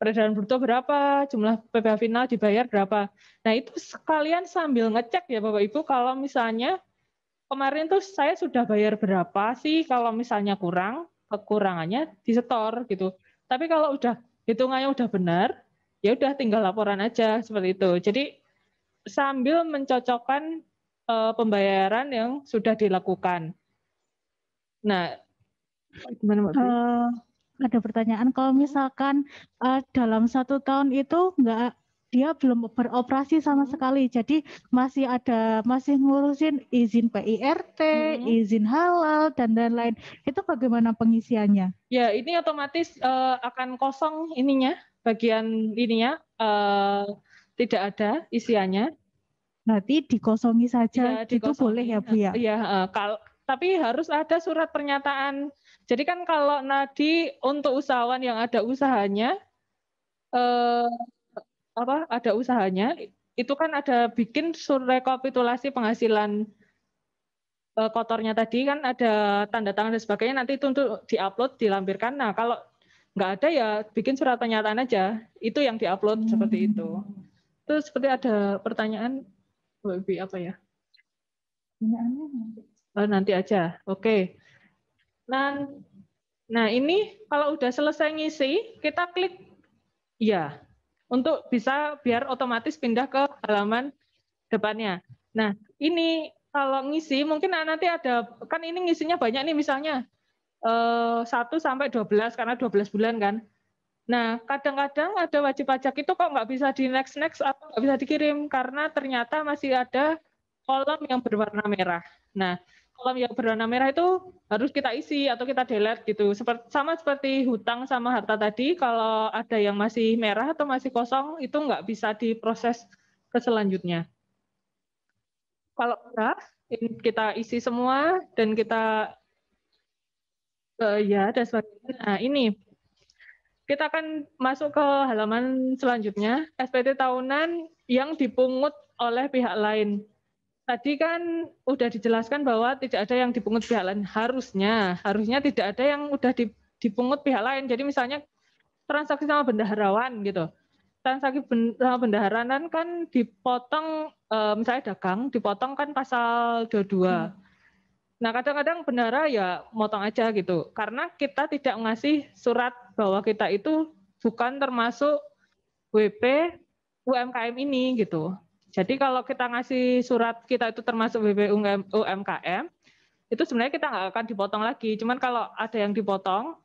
E: Peredaran bruto berapa, jumlah PPh final dibayar berapa. Nah, itu sekalian sambil ngecek ya Bapak Ibu kalau misalnya kemarin tuh saya sudah bayar berapa sih kalau misalnya kurang, kekurangannya disetor gitu. Tapi kalau udah hitungannya udah benar, ya udah tinggal laporan aja seperti itu. Jadi sambil mencocokkan eh, pembayaran yang sudah dilakukan. Nah,
C: Gimana Mbak Uh, ada pertanyaan kalau misalkan uh, dalam satu tahun itu enggak dia belum beroperasi sama hmm. sekali. Jadi masih ada masih ngurusin izin PIRT, hmm. izin halal dan lain-lain. Itu bagaimana pengisiannya?
E: Ya, ini otomatis uh, akan kosong ininya, bagian ininya uh, tidak ada isiannya.
C: Berarti dikosongi saja. Ya, Itu boleh ya, Bu ya?
E: Iya, uh, kal tapi harus ada surat pernyataan jadi kan kalau nadi untuk usahawan yang ada usahanya, eh, apa ada usahanya, itu kan ada bikin rekapitulasi penghasilan eh, kotornya tadi kan ada tanda tangan dan sebagainya nanti itu untuk diupload dilampirkan. Nah kalau nggak ada ya bikin surat pernyataan aja itu yang diupload hmm. seperti itu. Terus seperti ada pertanyaan lebih apa ya?
D: Pertanyaannya nanti.
E: Oh, nanti aja. Oke. Okay. Nah, nah ini kalau udah selesai ngisi, kita klik ya untuk bisa biar otomatis pindah ke halaman depannya. Nah, ini kalau ngisi mungkin nanti ada kan ini ngisinya banyak nih misalnya eh, 1 sampai 12 karena 12 bulan kan. Nah, kadang-kadang ada wajib pajak itu kok nggak bisa di next next atau nggak bisa dikirim karena ternyata masih ada kolom yang berwarna merah. Nah, kolom yang berwarna merah itu harus kita isi atau kita delete gitu. Seperti, sama seperti hutang sama harta tadi, kalau ada yang masih merah atau masih kosong, itu nggak bisa diproses ke selanjutnya. Kalau merah kita isi semua dan kita uh, ya dan sebagainya. Nah ini kita akan masuk ke halaman selanjutnya SPT tahunan yang dipungut oleh pihak lain tadi kan udah dijelaskan bahwa tidak ada yang dipungut pihak lain. Harusnya, harusnya tidak ada yang udah dipungut pihak lain. Jadi misalnya transaksi sama bendaharawan gitu. Transaksi ben, sama bendaharawan kan dipotong, eh, misalnya dagang, dipotong kan pasal 22. Hmm. Nah kadang-kadang bendahara ya motong aja gitu. Karena kita tidak ngasih surat bahwa kita itu bukan termasuk WP UMKM ini gitu. Jadi kalau kita ngasih surat kita itu termasuk BPU UMKM, itu sebenarnya kita nggak akan dipotong lagi. Cuman kalau ada yang dipotong,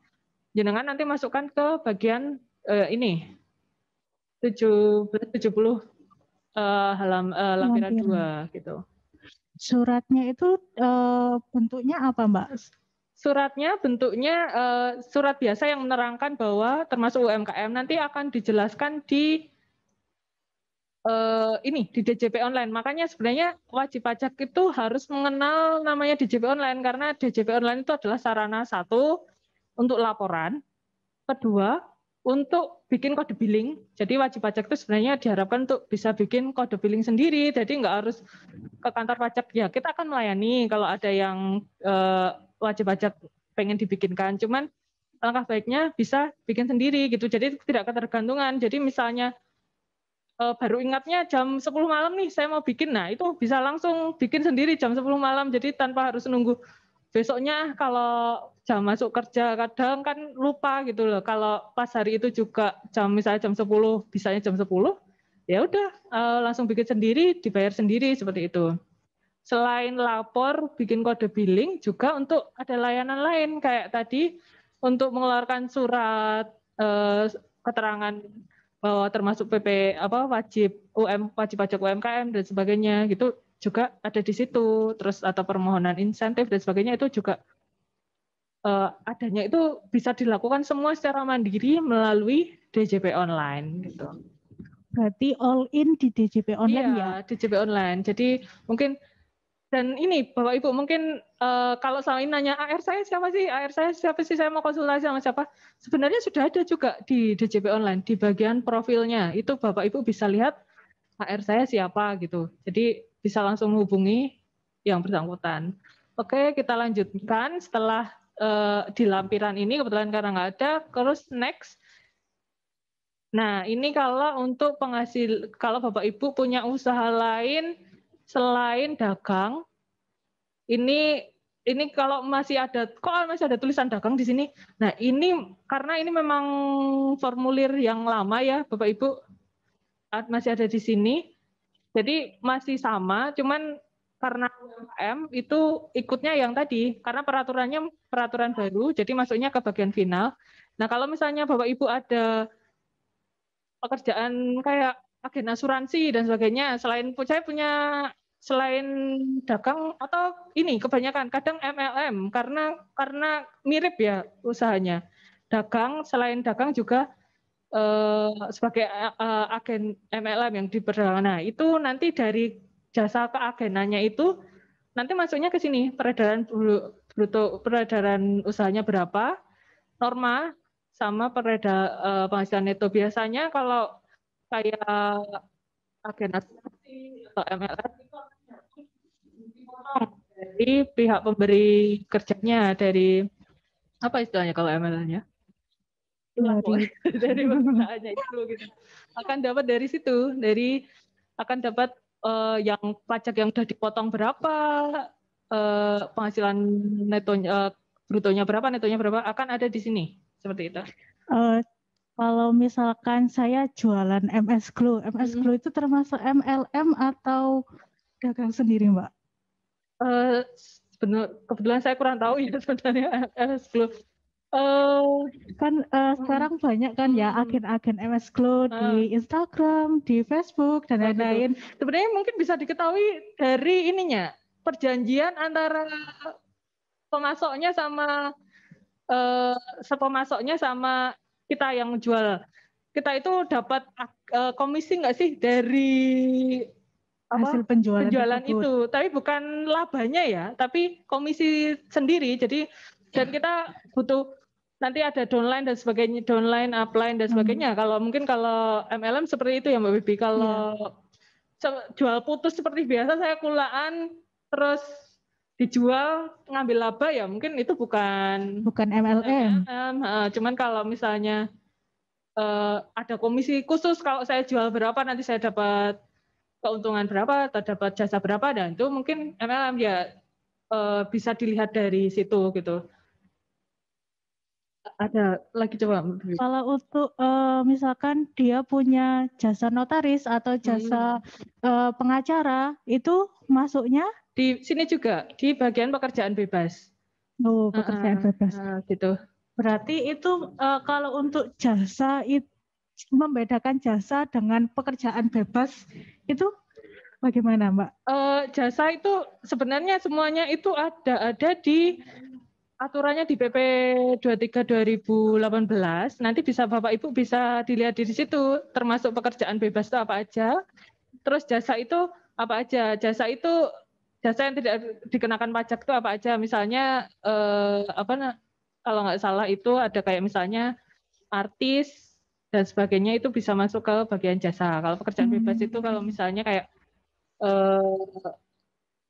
E: jenengan nanti masukkan ke bagian uh, ini 70 eh, halam eh, lampiran dua gitu.
C: Suratnya itu eh, bentuknya apa, Mbak?
E: Suratnya bentuknya eh, surat biasa yang menerangkan bahwa termasuk UMKM nanti akan dijelaskan di uh, ini di DJP online. Makanya sebenarnya wajib pajak itu harus mengenal namanya DJP online karena DJP online itu adalah sarana satu untuk laporan, kedua untuk bikin kode billing. Jadi wajib pajak itu sebenarnya diharapkan untuk bisa bikin kode billing sendiri. Jadi nggak harus ke kantor pajak. Ya kita akan melayani kalau ada yang uh, wajib pajak pengen dibikinkan. Cuman langkah baiknya bisa bikin sendiri gitu. Jadi tidak ketergantungan. Jadi misalnya uh, baru ingatnya jam 10 malam nih saya mau bikin. Nah, itu bisa langsung bikin sendiri jam 10 malam. Jadi tanpa harus nunggu besoknya kalau jam masuk kerja kadang kan lupa gitu loh. Kalau pas hari itu juga jam misalnya jam 10, bisanya jam 10, ya udah uh, langsung bikin sendiri, dibayar sendiri seperti itu. Selain lapor, bikin kode billing juga untuk ada layanan lain kayak tadi untuk mengeluarkan surat uh, keterangan bahwa eh, termasuk PP apa wajib UM wajib pajak UMKM dan sebagainya gitu juga ada di situ terus atau permohonan insentif dan sebagainya itu juga eh, adanya itu bisa dilakukan semua secara mandiri melalui DJP online gitu.
C: Berarti all in di DJP
E: online iya, ya? DJP online. Jadi mungkin dan ini Bapak Ibu mungkin uh, kalau selama ini nanya AR saya siapa sih, AR saya siapa sih, saya mau konsultasi sama siapa. Sebenarnya sudah ada juga di DJP online di bagian profilnya. Itu Bapak Ibu bisa lihat AR saya siapa gitu. Jadi bisa langsung menghubungi yang bersangkutan. Oke, kita lanjutkan setelah uh, di lampiran ini kebetulan karena nggak ada, terus next Nah, ini kalau untuk penghasil, kalau Bapak Ibu punya usaha lain selain dagang, ini ini kalau masih ada kok masih ada tulisan dagang di sini. Nah, ini karena ini memang formulir yang lama ya, Bapak Ibu. Masih ada di sini. Jadi masih sama, cuman karena UMKM itu ikutnya yang tadi karena peraturannya peraturan baru, jadi masuknya ke bagian final. Nah, kalau misalnya Bapak Ibu ada pekerjaan kayak agen asuransi dan sebagainya. Selain saya punya selain dagang atau ini kebanyakan kadang MLM karena karena mirip ya usahanya. Dagang selain dagang juga eh, sebagai eh, eh agen MLM yang diperdagangkan. Nah, itu nanti dari jasa keagenannya itu nanti masuknya ke sini peredaran bruto peredaran usahanya berapa, norma sama pereda eh, penghasilan neto. Biasanya kalau kayak agen asuransi atau MLS itu dari pihak pemberi kerjanya dari apa istilahnya kalau MLM-nya?
D: Dari, <laughs>
E: dari perusahaannya itu gitu. Akan dapat dari situ, dari akan dapat uh, yang pajak yang sudah dipotong berapa, uh, penghasilan netonya uh, brutonya berapa, netonya berapa akan ada di sini seperti itu.
C: Uh, kalau misalkan saya jualan MS Glow, MS Glow -hmm. itu termasuk MLM atau dagang sendiri, Mbak?
D: Uh, eh, benar,
E: kebetulan saya kurang tahu ya <laughs> sebenarnya MS Glow.
C: Uh, eh, kan uh, hmm. sekarang mm. banyak kan ya agen-agen MS Glow hmm. di ah. Instagram, di Facebook dan lain-lain. Sebenarnya mungkin bisa diketahui dari ininya perjanjian antara pemasoknya
E: sama uh, pemasoknya sama kita yang jual kita itu dapat eh, komisi nggak sih dari hasil penjualan, penjualan itu tapi bukan labanya ya tapi komisi sendiri jadi dan kita butuh nanti ada downline dan sebagainya downline upline dan hmm. sebagainya hmm. kalau mungkin kalau MLM seperti itu ya Mbak Bibi kalau yeah. Iya. jual putus seperti biasa saya kulaan terus dijual ngambil laba ya mungkin itu bukan bukan MLM. MLM. Cuman kalau misalnya uh, ada komisi khusus kalau saya jual berapa nanti saya dapat keuntungan berapa atau dapat jasa berapa dan itu mungkin MLM ya uh, bisa dilihat dari situ gitu.
D: Ada lagi coba.
C: Kalau untuk uh, misalkan dia punya jasa notaris atau jasa hmm. uh, pengacara itu masuknya
E: di sini juga di bagian pekerjaan
C: bebas. Oh, ah, pekerjaan uh, bebas. Uh, gitu. Berarti itu uh, kalau untuk jasa itu membedakan jasa dengan pekerjaan bebas itu bagaimana, Mbak?
E: Uh, jasa itu sebenarnya semuanya itu ada ada di aturannya di PP 23 2018. Nanti bisa Bapak Ibu bisa dilihat di situ termasuk pekerjaan bebas itu apa aja. Terus jasa itu apa aja? Jasa itu jasa yang tidak dikenakan pajak itu apa aja? Misalnya eh, apa kalau nggak salah itu ada kayak misalnya artis dan sebagainya itu bisa masuk ke bagian jasa. Kalau pekerjaan hmm. bebas itu kalau misalnya kayak eh,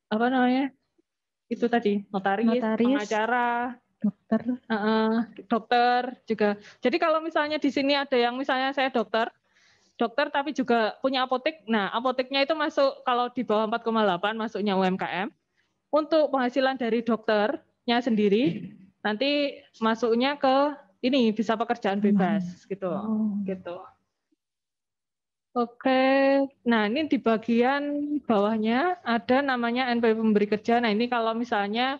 E: apa namanya itu tadi notaris, notaris. pengacara, dokter, uh, dokter juga. Jadi kalau misalnya di sini ada yang misalnya saya dokter, dokter tapi juga punya apotek. Nah, apoteknya itu masuk kalau di bawah 4,8 masuknya UMKM. Untuk penghasilan dari dokternya sendiri nanti masuknya ke ini bisa pekerjaan bebas gitu. Oh. Gitu. Oke. Nah, ini di bagian bawahnya ada namanya NPWP pemberi kerja. Nah, ini kalau misalnya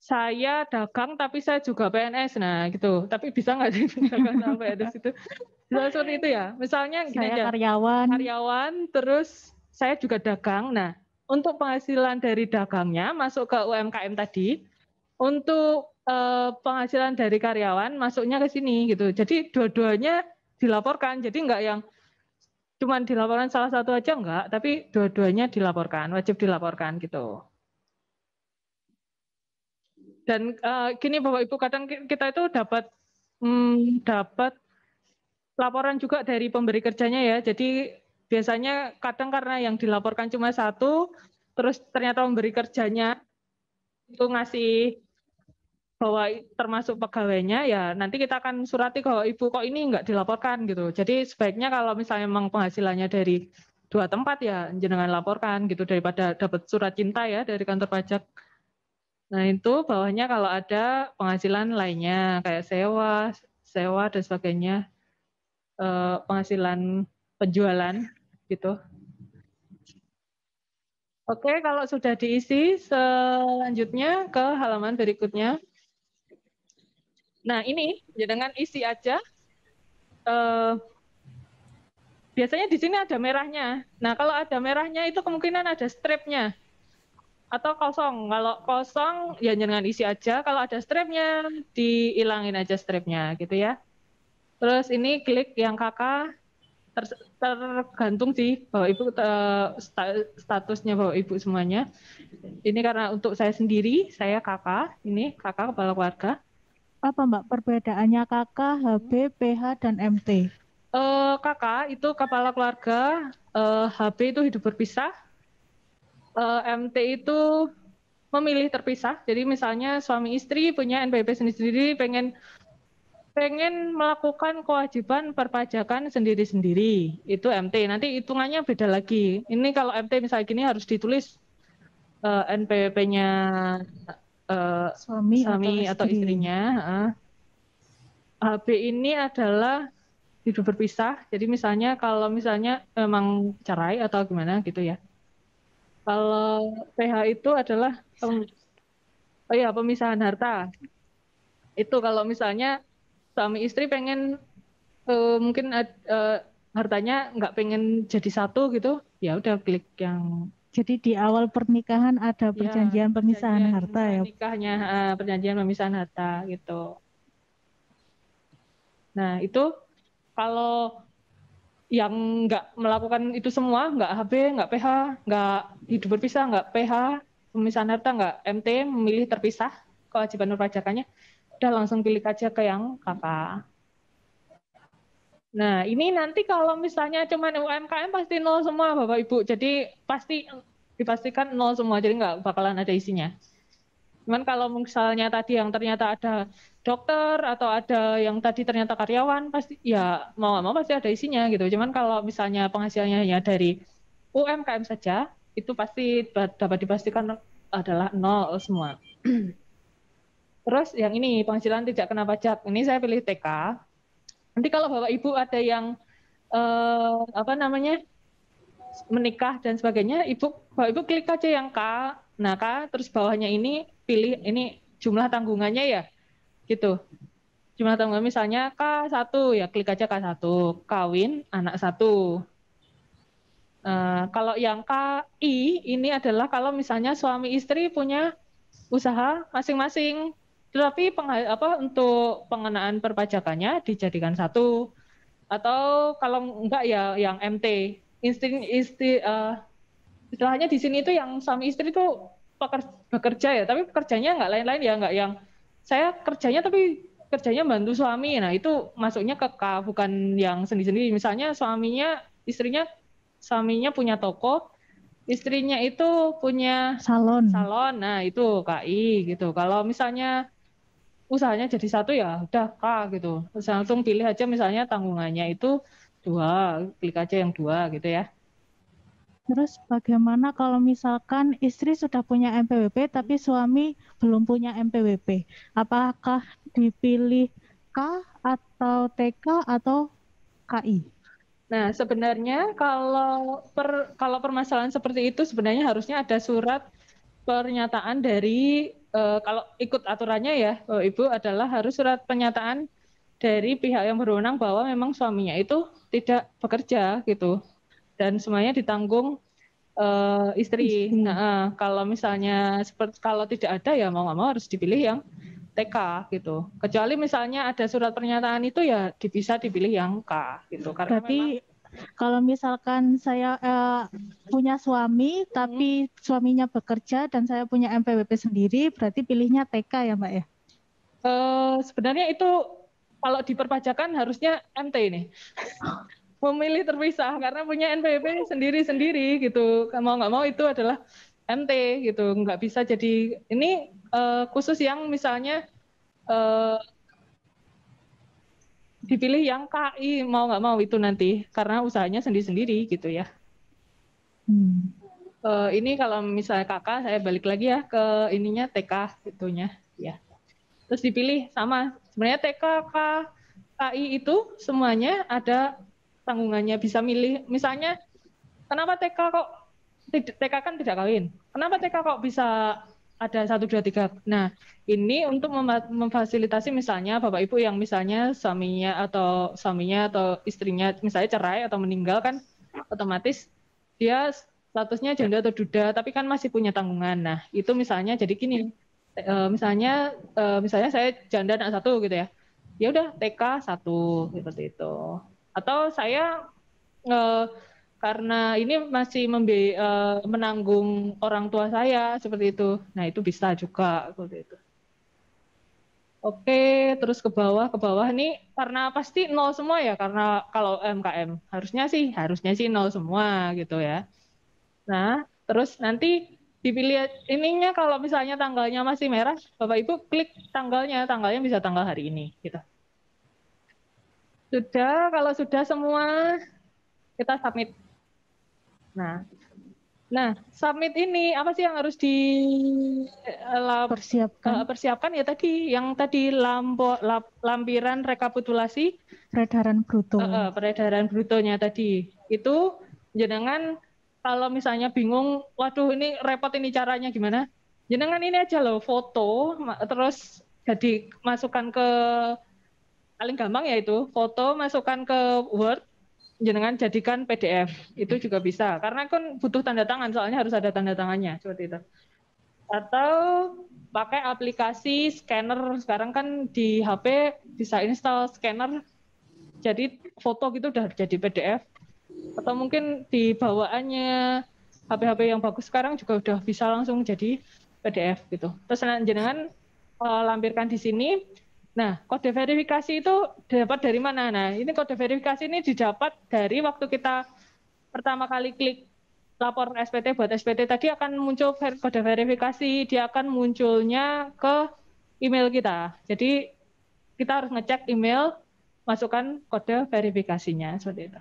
E: saya dagang tapi saya juga PNS nah gitu tapi bisa nggak sih <laughs> dagang sama PNS itu Bisa seperti itu ya misalnya gini aja, karyawan karyawan terus saya juga dagang nah untuk penghasilan dari dagangnya masuk ke UMKM tadi untuk eh, penghasilan dari karyawan masuknya ke sini gitu jadi dua-duanya dilaporkan jadi nggak yang cuman dilaporkan salah satu aja enggak tapi dua-duanya dilaporkan wajib dilaporkan gitu dan uh, gini Bapak Ibu, kadang kita itu dapat hmm, dapat laporan juga dari pemberi kerjanya ya. Jadi biasanya kadang karena yang dilaporkan cuma satu, terus ternyata pemberi kerjanya itu ngasih bahwa termasuk pegawainya ya nanti kita akan surati kalau ibu kok ini nggak dilaporkan gitu. Jadi sebaiknya kalau misalnya memang penghasilannya dari dua tempat ya jangan laporkan gitu daripada dapat surat cinta ya dari kantor pajak. Nah, itu bawahnya kalau ada penghasilan lainnya, kayak sewa, sewa, dan sebagainya, eh, penghasilan penjualan, gitu. Oke, kalau sudah diisi, selanjutnya ke halaman berikutnya. Nah, ini dengan isi aja. Eh, biasanya di sini ada merahnya. Nah, kalau ada merahnya itu kemungkinan ada stripnya atau kosong. Kalau kosong ya jangan isi aja. Kalau ada stripnya dihilangin aja stripnya gitu ya. Terus ini klik yang kakak ter tergantung sih bahwa ibu uh, statusnya bawa ibu semuanya. Ini karena untuk saya sendiri saya kakak ini kakak kepala keluarga.
C: Apa mbak perbedaannya kakak, HB, PH dan MT?
E: Uh, eh, kakak itu kepala keluarga, uh, eh, HB itu hidup berpisah, uh, eh, MT itu memilih terpisah. Jadi misalnya suami istri punya NPWP sendiri-sendiri, pengen pengen melakukan kewajiban perpajakan sendiri-sendiri. Itu MT. Nanti hitungannya beda lagi. Ini kalau MT misalnya gini harus ditulis uh, eh, NPWP-nya uh, eh, suami, suami atau, istri. istrinya. Uh. HB ini adalah hidup berpisah. Jadi misalnya kalau misalnya emang cerai atau gimana gitu ya
C: kalau
E: PH itu adalah um, oh ya pemisahan harta. Itu kalau misalnya suami istri pengen uh, mungkin uh, hartanya nggak pengen jadi satu gitu,
C: ya udah klik yang jadi di awal pernikahan ada iya, perjanjian ya, pemisahan harta ya.
E: Nikahnya uh, perjanjian pemisahan harta gitu. Nah, itu kalau yang nggak melakukan itu semua, nggak HB, nggak PH, nggak hidup berpisah, nggak PH, pemisahan harta nggak MT, memilih terpisah kewajiban perpajakannya, udah langsung pilih aja ke yang kakak. Nah, ini nanti kalau misalnya cuma UMKM pasti nol semua Bapak Ibu. Jadi pasti dipastikan nol semua, jadi nggak bakalan ada isinya. Cuman kalau misalnya tadi yang ternyata ada dokter atau ada yang tadi ternyata karyawan pasti ya mau mau pasti ada isinya gitu. Cuman kalau misalnya penghasilannya hanya dari UMKM saja itu pasti dapat dipastikan adalah nol
D: semua. <clears throat>
E: Terus yang ini penghasilan tidak kena pajak. Ini saya pilih TK. Nanti kalau Bapak Ibu ada yang eh, apa namanya menikah dan sebagainya, Ibu Bapak Ibu klik aja yang K Nah, Kak, terus bawahnya ini pilih ini jumlah tanggungannya ya. Gitu. Jumlah tanggungan misalnya K1 ya klik aja K1, kawin anak satu. Uh, kalau yang KI ini adalah kalau misalnya suami istri punya usaha masing-masing tetapi apa untuk pengenaan perpajakannya dijadikan satu atau kalau enggak ya yang MT insting uh, istilahnya di sini itu yang suami istri itu bekerja ya, tapi kerjanya nggak lain-lain ya, nggak yang saya kerjanya tapi kerjanya bantu suami. Nah, itu masuknya ke K, bukan yang sendiri-sendiri. Misalnya suaminya, istrinya suaminya punya toko, istrinya itu punya salon. Salon. Nah, itu KI gitu. Kalau misalnya usahanya jadi satu ya udah K gitu. langsung pilih aja misalnya tanggungannya itu dua, klik aja yang dua gitu ya.
C: Terus bagaimana kalau misalkan istri sudah punya MPWP tapi suami belum punya MPWP? Apakah dipilih K atau TK atau KI?
E: Nah, sebenarnya kalau per, kalau permasalahan seperti itu sebenarnya harusnya ada surat pernyataan dari uh, kalau ikut aturannya ya, Bapak Ibu adalah harus surat pernyataan dari pihak yang berwenang bahwa memang suaminya itu tidak bekerja gitu dan semuanya ditanggung uh, istri. Nah, uh, kalau misalnya seperti kalau tidak ada ya mau nggak mau harus dipilih yang TK gitu. Kecuali misalnya ada surat pernyataan itu ya bisa dipilih yang K gitu. Karena
C: Berarti memang, kalau misalkan saya uh, punya suami tapi hmm. suaminya bekerja dan saya punya MPWP sendiri, berarti pilihnya TK ya, Mbak ya?
E: Uh, sebenarnya itu kalau diperpajakan harusnya MT ini. <laughs> memilih terpisah karena punya NPWP sendiri-sendiri gitu. Mau nggak mau itu adalah MT gitu. Nggak bisa jadi ini uh, khusus yang misalnya uh, dipilih yang KI mau nggak mau itu nanti karena usahanya sendiri-sendiri gitu ya. Hmm. Uh, ini kalau misalnya kakak saya balik lagi ya ke ininya TK itunya ya. Terus dipilih sama sebenarnya TK K, KI itu semuanya ada tanggungannya bisa milih misalnya kenapa TK kok TK kan tidak kawin kenapa TK kok bisa ada satu dua tiga. Nah, ini untuk memfasilitasi misalnya bapak ibu yang misalnya suaminya atau suaminya atau istrinya misalnya cerai atau meninggal kan otomatis dia statusnya janda atau duda tapi kan masih punya tanggungan. Nah, itu misalnya jadi gini. E, misalnya e, misalnya saya janda anak satu gitu ya. Ya udah TK satu seperti itu atau saya uh, karena ini masih membe uh, menanggung orang tua saya seperti itu. Nah, itu bisa juga seperti itu. Oke, terus ke bawah, ke bawah nih karena pasti nol semua ya karena kalau MKM harusnya sih harusnya sih nol semua gitu ya. Nah, terus nanti dipilih ininya kalau misalnya tanggalnya masih merah, Bapak Ibu klik tanggalnya, tanggalnya bisa tanggal hari ini gitu. Sudah, kalau sudah semua kita submit. Nah, nah submit ini apa sih yang harus di eh, persiapkan? Uh, persiapkan ya tadi yang tadi lampo, lap, lampiran rekapitulasi peredaran bruto. Uh, uh, peredaran brutonya tadi itu jenengan kalau misalnya bingung, waduh ini repot ini caranya gimana? Jenengan ini aja loh foto, terus jadi masukkan ke paling gampang yaitu foto masukkan ke Word jenengan jadikan PDF itu juga bisa karena kan butuh tanda tangan soalnya harus ada tanda tangannya seperti itu atau pakai aplikasi scanner sekarang kan di HP bisa install scanner jadi foto gitu udah jadi PDF atau mungkin di bawaannya HP-HP yang bagus sekarang juga udah bisa langsung jadi PDF gitu terus jenengan eh, lampirkan di sini Nah, kode verifikasi itu dapat dari mana? Nah, ini kode verifikasi ini didapat dari waktu kita pertama kali klik lapor SPT buat SPT tadi akan muncul kode verifikasi, dia akan munculnya ke email kita. Jadi kita harus ngecek email, masukkan kode verifikasinya seperti itu.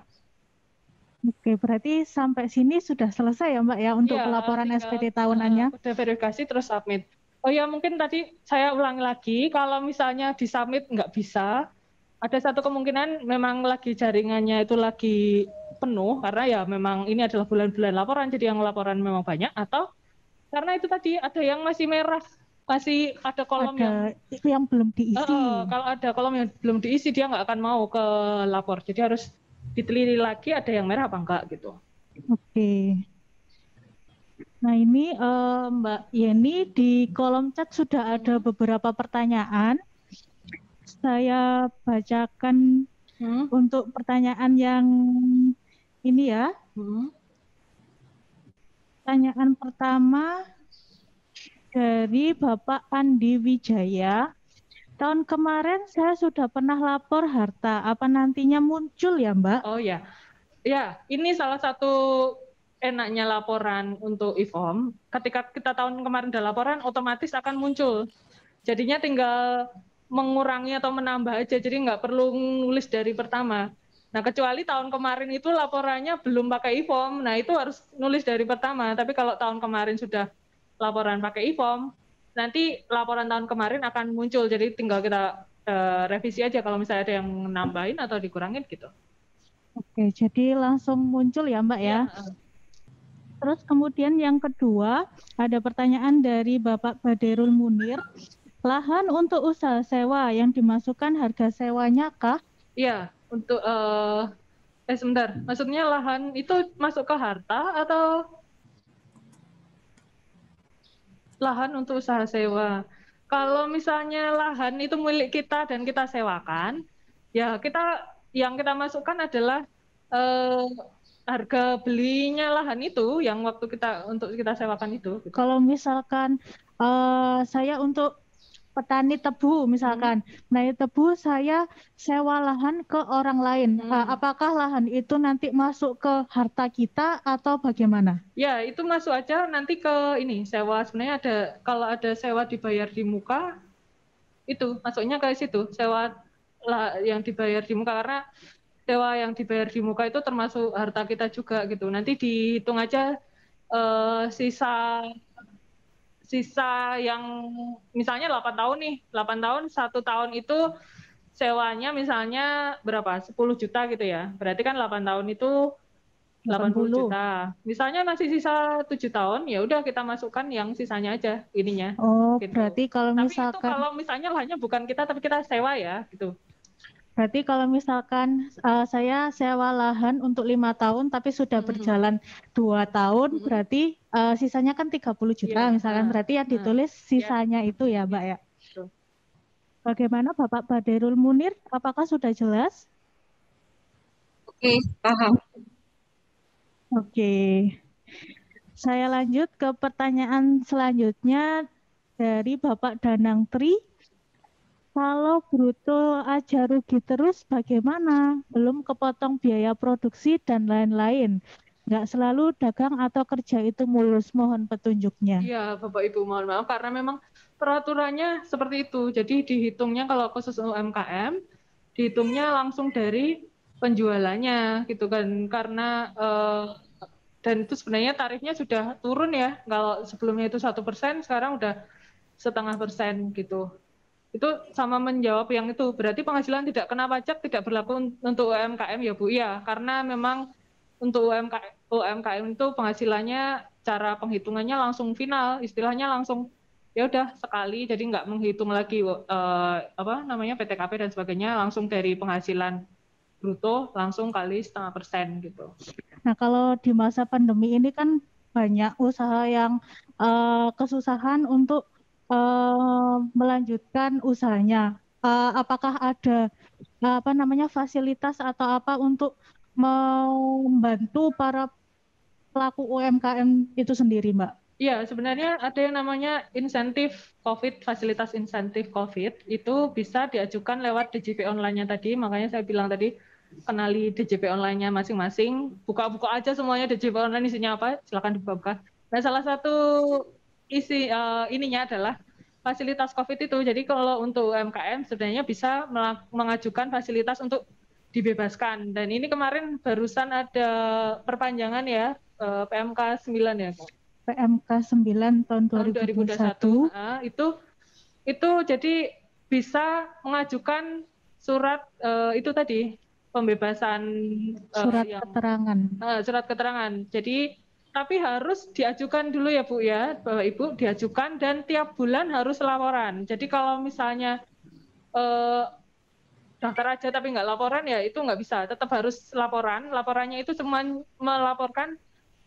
C: Oke, berarti sampai sini sudah selesai ya Mbak ya untuk iya, eh, ya, pelaporan SPT tahunannya?
E: Kode verifikasi terus submit. Oh ya mungkin tadi saya ulangi lagi, kalau misalnya di summit nggak bisa, ada satu kemungkinan memang lagi jaringannya itu lagi penuh karena ya memang ini adalah bulan-bulan laporan jadi yang laporan memang banyak atau karena itu tadi ada yang masih merah masih ada kolom ada, yang
C: itu yang belum diisi uh,
E: kalau ada kolom yang belum diisi dia nggak akan mau ke lapor jadi harus diteliti lagi ada yang merah apa enggak gitu
C: oke okay. Nah ini uh, Mbak Yeni di kolom chat sudah ada beberapa pertanyaan. Saya bacakan hmm? untuk pertanyaan yang ini ya. Hmm? Pertanyaan pertama dari Bapak Andi Wijaya. Tahun kemarin saya sudah pernah lapor harta, apa nantinya muncul ya Mbak? Oh ya,
E: ya ini salah satu enaknya laporan untuk IFOM, ketika kita tahun kemarin ada laporan, otomatis akan muncul. Jadinya tinggal mengurangi atau menambah aja, jadi nggak perlu nulis dari pertama. Nah, kecuali tahun kemarin itu laporannya belum pakai IFOM, nah itu harus nulis dari pertama. Tapi kalau tahun kemarin sudah laporan pakai IFOM, nanti laporan tahun kemarin akan muncul, jadi tinggal kita uh, revisi aja kalau misalnya ada yang nambahin atau dikurangin gitu.
C: Oke, jadi langsung muncul ya Mbak ya? ya. Terus kemudian yang kedua ada pertanyaan dari Bapak Baderul Munir. Lahan untuk usaha sewa yang dimasukkan harga sewanya kah?
E: Iya, untuk uh, eh sebentar, maksudnya lahan itu masuk ke harta atau lahan untuk usaha sewa? Kalau misalnya lahan itu milik kita dan kita sewakan, ya kita yang kita masukkan adalah eh, harga belinya lahan itu yang waktu kita untuk kita sewakan itu. Gitu.
C: Kalau misalkan uh, saya untuk petani tebu misalkan, hmm. nah tebu saya sewa lahan ke orang lain. Hmm. Uh, apakah lahan itu nanti masuk ke harta kita atau bagaimana?
E: Ya itu masuk aja nanti ke ini sewa sebenarnya ada kalau ada sewa dibayar di muka itu masuknya ke situ sewa lah yang dibayar di muka karena sewa yang dibayar di muka itu termasuk harta kita juga gitu. Nanti dihitung aja uh, sisa sisa yang misalnya 8 tahun nih, 8 tahun, satu tahun itu sewanya misalnya berapa? 10 juta gitu ya. Berarti kan 8 tahun itu
C: 80, 80
E: juta. Misalnya masih sisa 7 tahun, ya udah kita masukkan yang sisanya aja ininya.
C: Oh, gitu. berarti kalau misalkan Tapi itu kalau
E: misalnya hanya bukan kita tapi kita sewa ya, gitu.
C: Berarti kalau misalkan uh, saya sewa lahan untuk lima tahun tapi sudah berjalan dua tahun, berarti uh, sisanya kan 30 juta yeah. misalkan. berarti yang ditulis iya. sisanya yeah. itu ya, Mbak ya. Bagaimana Bapak Baderul Munir? Apakah sudah jelas? Oke, paham. Oke. Saya lanjut ke pertanyaan selanjutnya dari Bapak Danang Tri kalau bruto aja rugi terus bagaimana? Belum kepotong biaya produksi dan lain-lain. Nggak selalu dagang atau kerja itu mulus. Mohon petunjuknya.
E: Iya, Bapak Ibu mohon maaf karena memang peraturannya seperti itu. Jadi dihitungnya kalau khusus UMKM dihitungnya langsung dari penjualannya gitu kan karena eh, dan itu sebenarnya tarifnya sudah turun ya kalau sebelumnya itu satu persen sekarang udah setengah persen gitu itu sama menjawab yang itu berarti penghasilan tidak kena pajak tidak berlaku untuk UMKM ya Bu ya karena memang untuk UMKM UMKM itu penghasilannya cara penghitungannya langsung final istilahnya langsung ya udah sekali jadi nggak menghitung lagi uh, apa namanya PTKP dan sebagainya langsung dari penghasilan bruto langsung kali setengah persen gitu.
C: Nah kalau di masa pandemi ini kan banyak usaha yang uh, kesusahan untuk Eh, melanjutkan usahanya? Uh, apakah ada eh, apa namanya fasilitas atau apa untuk membantu para pelaku UMKM itu sendiri, Mbak?
E: Ya, sebenarnya ada yang namanya insentif COVID, fasilitas insentif COVID itu bisa diajukan lewat DJP online-nya tadi. Makanya saya bilang tadi kenali DJP online-nya masing-masing. Buka-buka aja semuanya DJP online isinya apa, silakan dibuka Nah, salah satu isi uh, ininya adalah fasilitas COVID itu. Jadi kalau untuk UMKM sebenarnya bisa mengajukan fasilitas untuk dibebaskan. Dan ini kemarin barusan ada perpanjangan ya eh, PMK 9 ya,
C: PMK 9 tahun 2021, nah, itu
E: itu jadi bisa mengajukan surat uh, itu tadi pembebasan uh, surat yang, keterangan. Uh, surat keterangan. Jadi tapi harus diajukan dulu ya Bu ya, Bapak Ibu diajukan dan tiap bulan harus laporan. Jadi kalau misalnya eh, daftar aja tapi nggak laporan ya itu nggak bisa, tetap harus laporan. Laporannya itu cuma melaporkan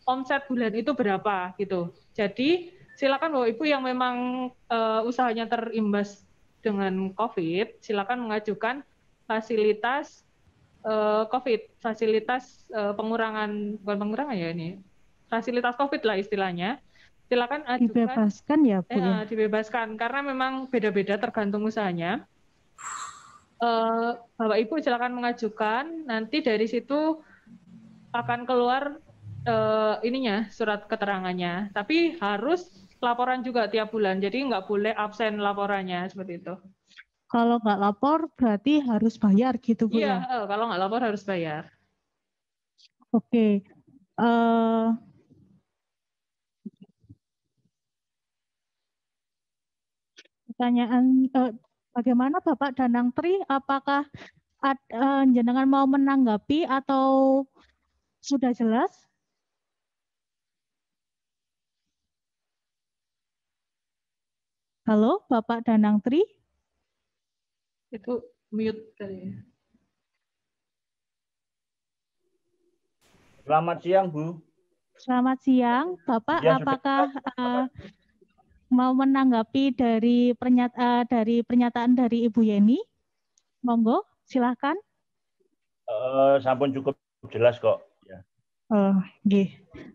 E: omset bulan itu berapa gitu. Jadi silakan Bapak Ibu yang memang eh, usahanya terimbas dengan COVID, silakan mengajukan fasilitas eh, COVID, fasilitas eh, pengurangan bukan pengurangan ya ini fasilitas COVID lah istilahnya, silakan ajukan. Dibebaskan ya Bu. Ya? Eh, dibebaskan karena memang beda-beda tergantung usahanya. Uh, Bapak Ibu silakan mengajukan, nanti dari situ akan keluar uh, ininya surat keterangannya. Tapi harus laporan juga tiap bulan, jadi nggak boleh absen laporannya seperti itu.
C: Kalau nggak lapor berarti harus bayar gitu bu? Iya,
E: ya? eh, kalau nggak lapor harus bayar.
C: Oke, okay. uh, pertanyaan eh, bagaimana Bapak Danang Tri apakah ad, eh, jenengan mau menanggapi atau sudah jelas? Halo, Bapak Danang Tri.
D: Itu mute kali ya.
F: Selamat siang, Bu.
C: Selamat siang, Bapak. Ya, apakah sudah. Eh, mau menanggapi dari pernyata, eh, dari pernyataan dari Ibu Yeni? Monggo, silakan. Uh, sampun cukup jelas kok. Ya. Oh, gih.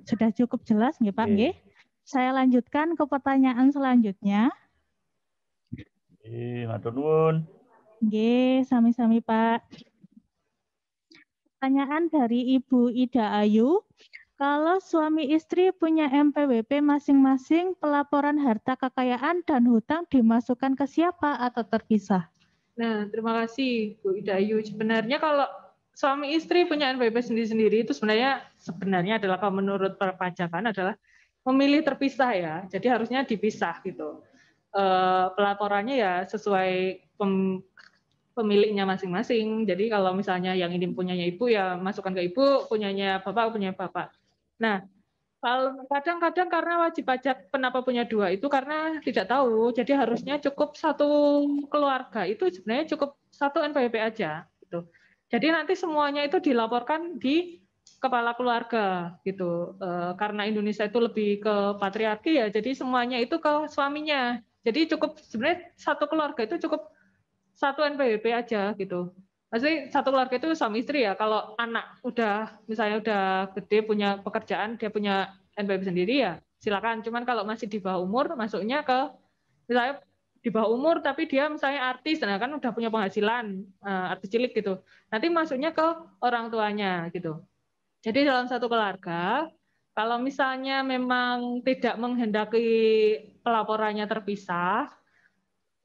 C: Sudah cukup jelas nggih, Pak, Gih. Saya lanjutkan ke pertanyaan selanjutnya. Gih, matur sami-sami, Pak. Pertanyaan dari Ibu Ida Ayu, kalau suami istri punya MPWP masing-masing, pelaporan harta kekayaan dan hutang dimasukkan ke siapa atau terpisah?
E: Nah, terima kasih Bu Ida Ayu. Sebenarnya kalau suami istri punya MPWP sendiri-sendiri itu sebenarnya sebenarnya adalah kalau menurut perpajakan adalah memilih terpisah ya. Jadi harusnya dipisah gitu. E, pelaporannya ya sesuai pem, pemiliknya masing-masing. Jadi kalau misalnya yang ini punyanya ibu ya masukkan ke ibu, punyanya bapak punya bapak. Nah, kadang-kadang karena wajib pajak kenapa punya dua itu karena tidak tahu, jadi harusnya cukup satu keluarga itu sebenarnya cukup satu NPWP aja gitu. Jadi nanti semuanya itu dilaporkan di kepala keluarga gitu. E, karena Indonesia itu lebih ke patriarki ya, jadi semuanya itu ke suaminya. Jadi cukup sebenarnya satu keluarga itu cukup satu NPWP aja gitu. Maksudnya satu keluarga itu suami istri ya. Kalau anak udah misalnya udah gede punya pekerjaan, dia punya NPWP sendiri ya silakan. Cuman kalau masih di bawah umur masuknya ke misalnya di bawah umur tapi dia misalnya artis nah kan udah punya penghasilan uh, artis cilik gitu. Nanti masuknya ke orang tuanya gitu. Jadi dalam satu keluarga kalau misalnya memang tidak menghendaki pelaporannya terpisah,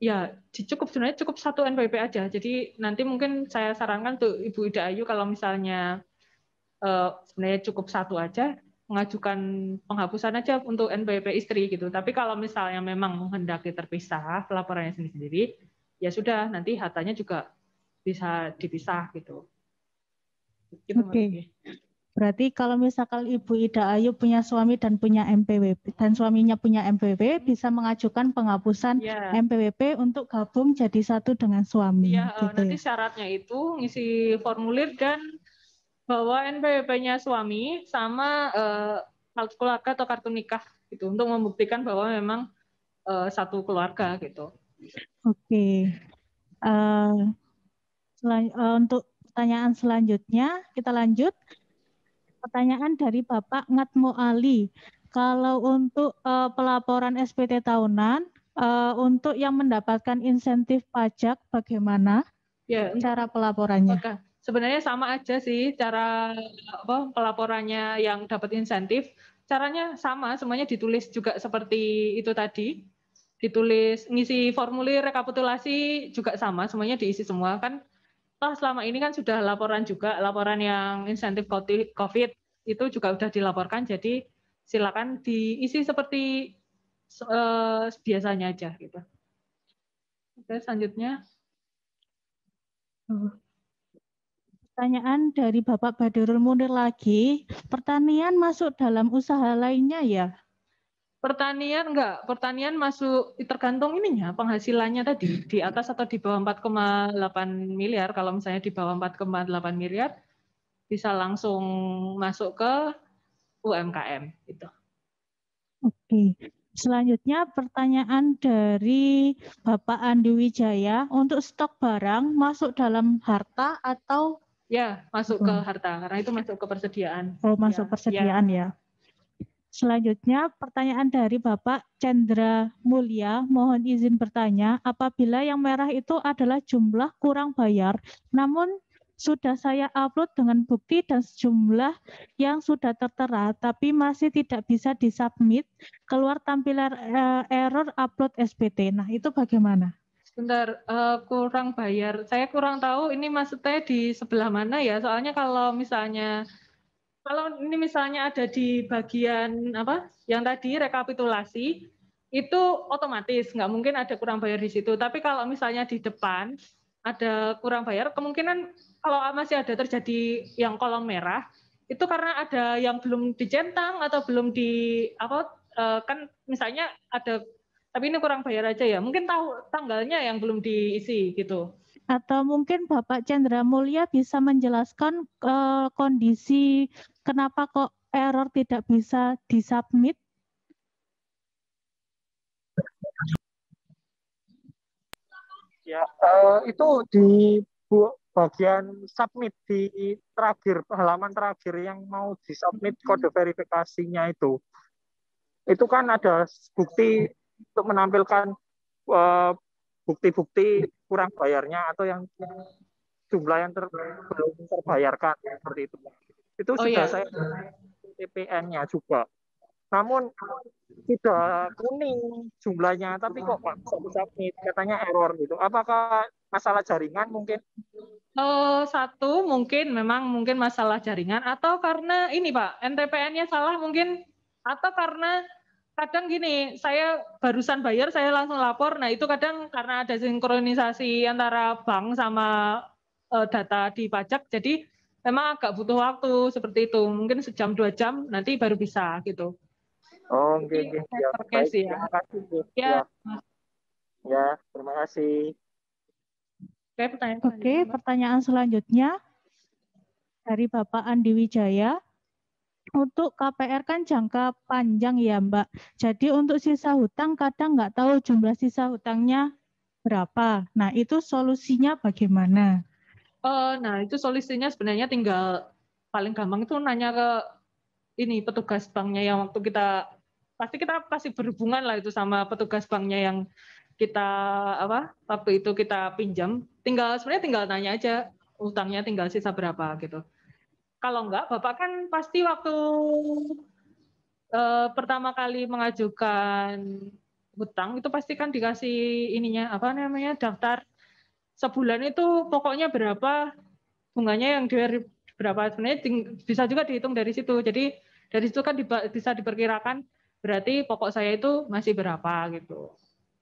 E: ya cukup sebenarnya cukup satu NPWP aja. Jadi nanti mungkin saya sarankan tuh Ibu Ida Ayu kalau misalnya eh, sebenarnya cukup satu aja mengajukan penghapusan aja untuk NPWP istri gitu. Tapi kalau misalnya memang menghendaki terpisah pelaporannya sendiri-sendiri, ya sudah nanti hatanya juga bisa dipisah gitu.
C: gitu Oke. Okay. Berarti kalau misalkan Ibu Ida Ayu punya suami dan punya MPWP dan suaminya punya MPWP bisa mengajukan penghapusan yeah. MPWP untuk gabung jadi satu dengan suami. Iya, yeah, gitu eh, nanti
E: ya. syaratnya itu ngisi formulir dan bawa NPWP-nya suami sama uh, kartu keluarga atau kartu nikah gitu untuk membuktikan bahwa memang uh, satu keluarga
D: gitu.
C: Oke. Okay. Uh, uh, untuk pertanyaan selanjutnya kita lanjut pertanyaan dari Bapak Ngatmo Ali. Kalau untuk uh, pelaporan SPT tahunan, uh, untuk yang mendapatkan insentif pajak bagaimana ya, cara pelaporannya? Maka.
E: Sebenarnya sama aja sih cara apa, pelaporannya yang dapat insentif. Caranya sama, semuanya ditulis juga seperti itu tadi. Ditulis, ngisi formulir rekapitulasi juga sama, semuanya diisi semua kan toh selama ini kan sudah laporan juga laporan yang insentif COVID itu juga sudah dilaporkan jadi silakan diisi seperti uh, biasanya aja gitu. Oke, selanjutnya
C: oh. Pertanyaan dari Bapak Badrul Munir lagi, pertanian masuk dalam usaha lainnya ya?
E: Pertanian enggak, pertanian masuk tergantung ininya penghasilannya tadi di atas atau di bawah 4,8 miliar. Kalau misalnya di bawah 4,8 miliar bisa langsung masuk ke UMKM gitu.
C: Oke. Selanjutnya pertanyaan dari Bapak Andi Wijaya untuk stok barang masuk dalam harta atau
E: Ya, masuk ke hmm. harta karena itu masuk ke persediaan.
C: Oh, masuk ya. persediaan ya. ya. Selanjutnya, pertanyaan dari Bapak Chandra Mulia, mohon izin bertanya, apabila yang merah itu adalah jumlah kurang bayar, namun sudah saya upload dengan bukti dan sejumlah yang sudah tertera, tapi masih tidak bisa disubmit, keluar tampilan eh, error upload SPT. Nah, itu bagaimana?
E: Sebentar, uh, kurang bayar. Saya kurang tahu ini maksudnya di sebelah mana ya, soalnya kalau misalnya kalau ini misalnya ada di bagian apa yang tadi rekapitulasi itu otomatis nggak mungkin ada kurang bayar di situ. Tapi kalau misalnya di depan ada kurang bayar, kemungkinan kalau masih ada terjadi yang kolom merah itu karena ada yang belum dicentang atau belum di apa eh, kan misalnya ada tapi ini kurang bayar aja ya. Mungkin tahu tanggalnya yang belum diisi gitu
C: atau mungkin Bapak Chandra Mulia bisa menjelaskan uh, kondisi kenapa kok error tidak bisa disubmit?
D: Ya, uh, itu di bagian
F: submit di terakhir halaman terakhir yang mau disubmit kode verifikasinya itu. Itu kan ada bukti untuk menampilkan uh, bukti-bukti kurang bayarnya atau yang jumlah yang ter, belum terbayarkan seperti itu. Itu oh, sudah iya. saya TPN-nya juga. Namun tidak
D: kuning
F: jumlahnya, tapi kok Pak bisa katanya error gitu. Apakah masalah jaringan mungkin?
D: Oh, satu
E: mungkin memang mungkin masalah jaringan atau karena ini Pak NTPN-nya salah mungkin atau karena kadang gini, saya barusan bayar, saya langsung lapor. Nah, itu kadang karena ada sinkronisasi antara bank sama uh, data di pajak, jadi memang agak butuh waktu seperti itu. Mungkin sejam dua jam nanti baru bisa
C: gitu.
F: Oh, oke, okay, oke. Ya, ya. Terima kasih. Ya. ya. Ya, terima kasih.
C: Oke, pertanyaan, oke, pertanyaan selanjutnya dari Bapak Andi Wijaya untuk KPR kan jangka panjang ya Mbak. Jadi untuk sisa hutang kadang nggak tahu jumlah sisa hutangnya berapa. Nah itu solusinya bagaimana?
E: Uh, nah itu solusinya sebenarnya tinggal paling gampang itu nanya ke ini petugas banknya yang waktu kita pasti kita pasti berhubungan lah itu sama petugas banknya yang kita apa waktu itu kita pinjam. Tinggal sebenarnya tinggal nanya aja hutangnya tinggal sisa berapa gitu. Kalau enggak, Bapak kan pasti waktu uh, pertama kali mengajukan hutang itu pasti kan dikasih ininya apa namanya daftar sebulan itu pokoknya berapa bunganya yang diberi berapa sebenarnya bisa juga dihitung dari situ. Jadi dari situ kan bisa diperkirakan berarti pokok saya itu masih berapa gitu.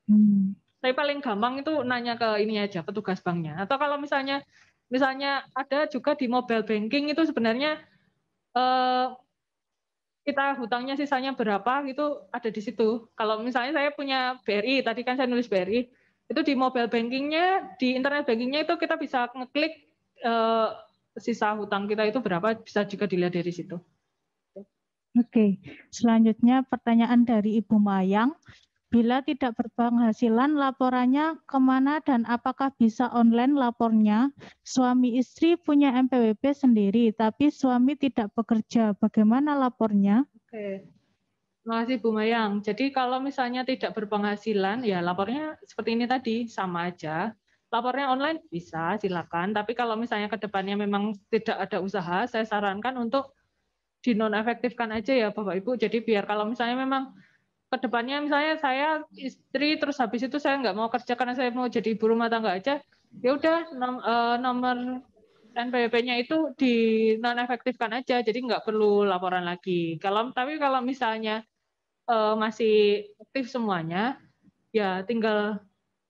E: Hmm. Tapi paling gampang itu nanya ke ini aja petugas banknya. Atau kalau misalnya misalnya ada juga di mobile banking itu sebenarnya eh, kita hutangnya sisanya berapa itu ada di situ. Kalau misalnya saya punya BRI, tadi kan saya nulis BRI, itu di mobile bankingnya, di internet bankingnya itu kita bisa ngeklik eh, sisa hutang kita itu berapa, bisa juga dilihat dari situ.
C: Oke, selanjutnya pertanyaan dari Ibu Mayang. Bila tidak berpenghasilan, laporannya kemana dan apakah bisa online lapornya? Suami istri punya MPWP sendiri, tapi suami tidak bekerja. Bagaimana lapornya?
D: Oke.
E: Terima kasih Bu Mayang. Jadi kalau misalnya tidak berpenghasilan, ya lapornya seperti ini tadi, sama aja. Lapornya online bisa, silakan. Tapi kalau misalnya ke depannya memang tidak ada usaha, saya sarankan untuk dinonefektifkan aja ya Bapak Ibu. Jadi biar kalau misalnya memang kedepannya misalnya saya istri terus habis itu saya nggak mau kerja karena saya mau jadi ibu rumah tangga aja ya udah nom, uh, nomor NPWP-nya itu di non efektifkan aja jadi nggak perlu laporan lagi kalau tapi kalau misalnya uh, masih aktif semuanya ya tinggal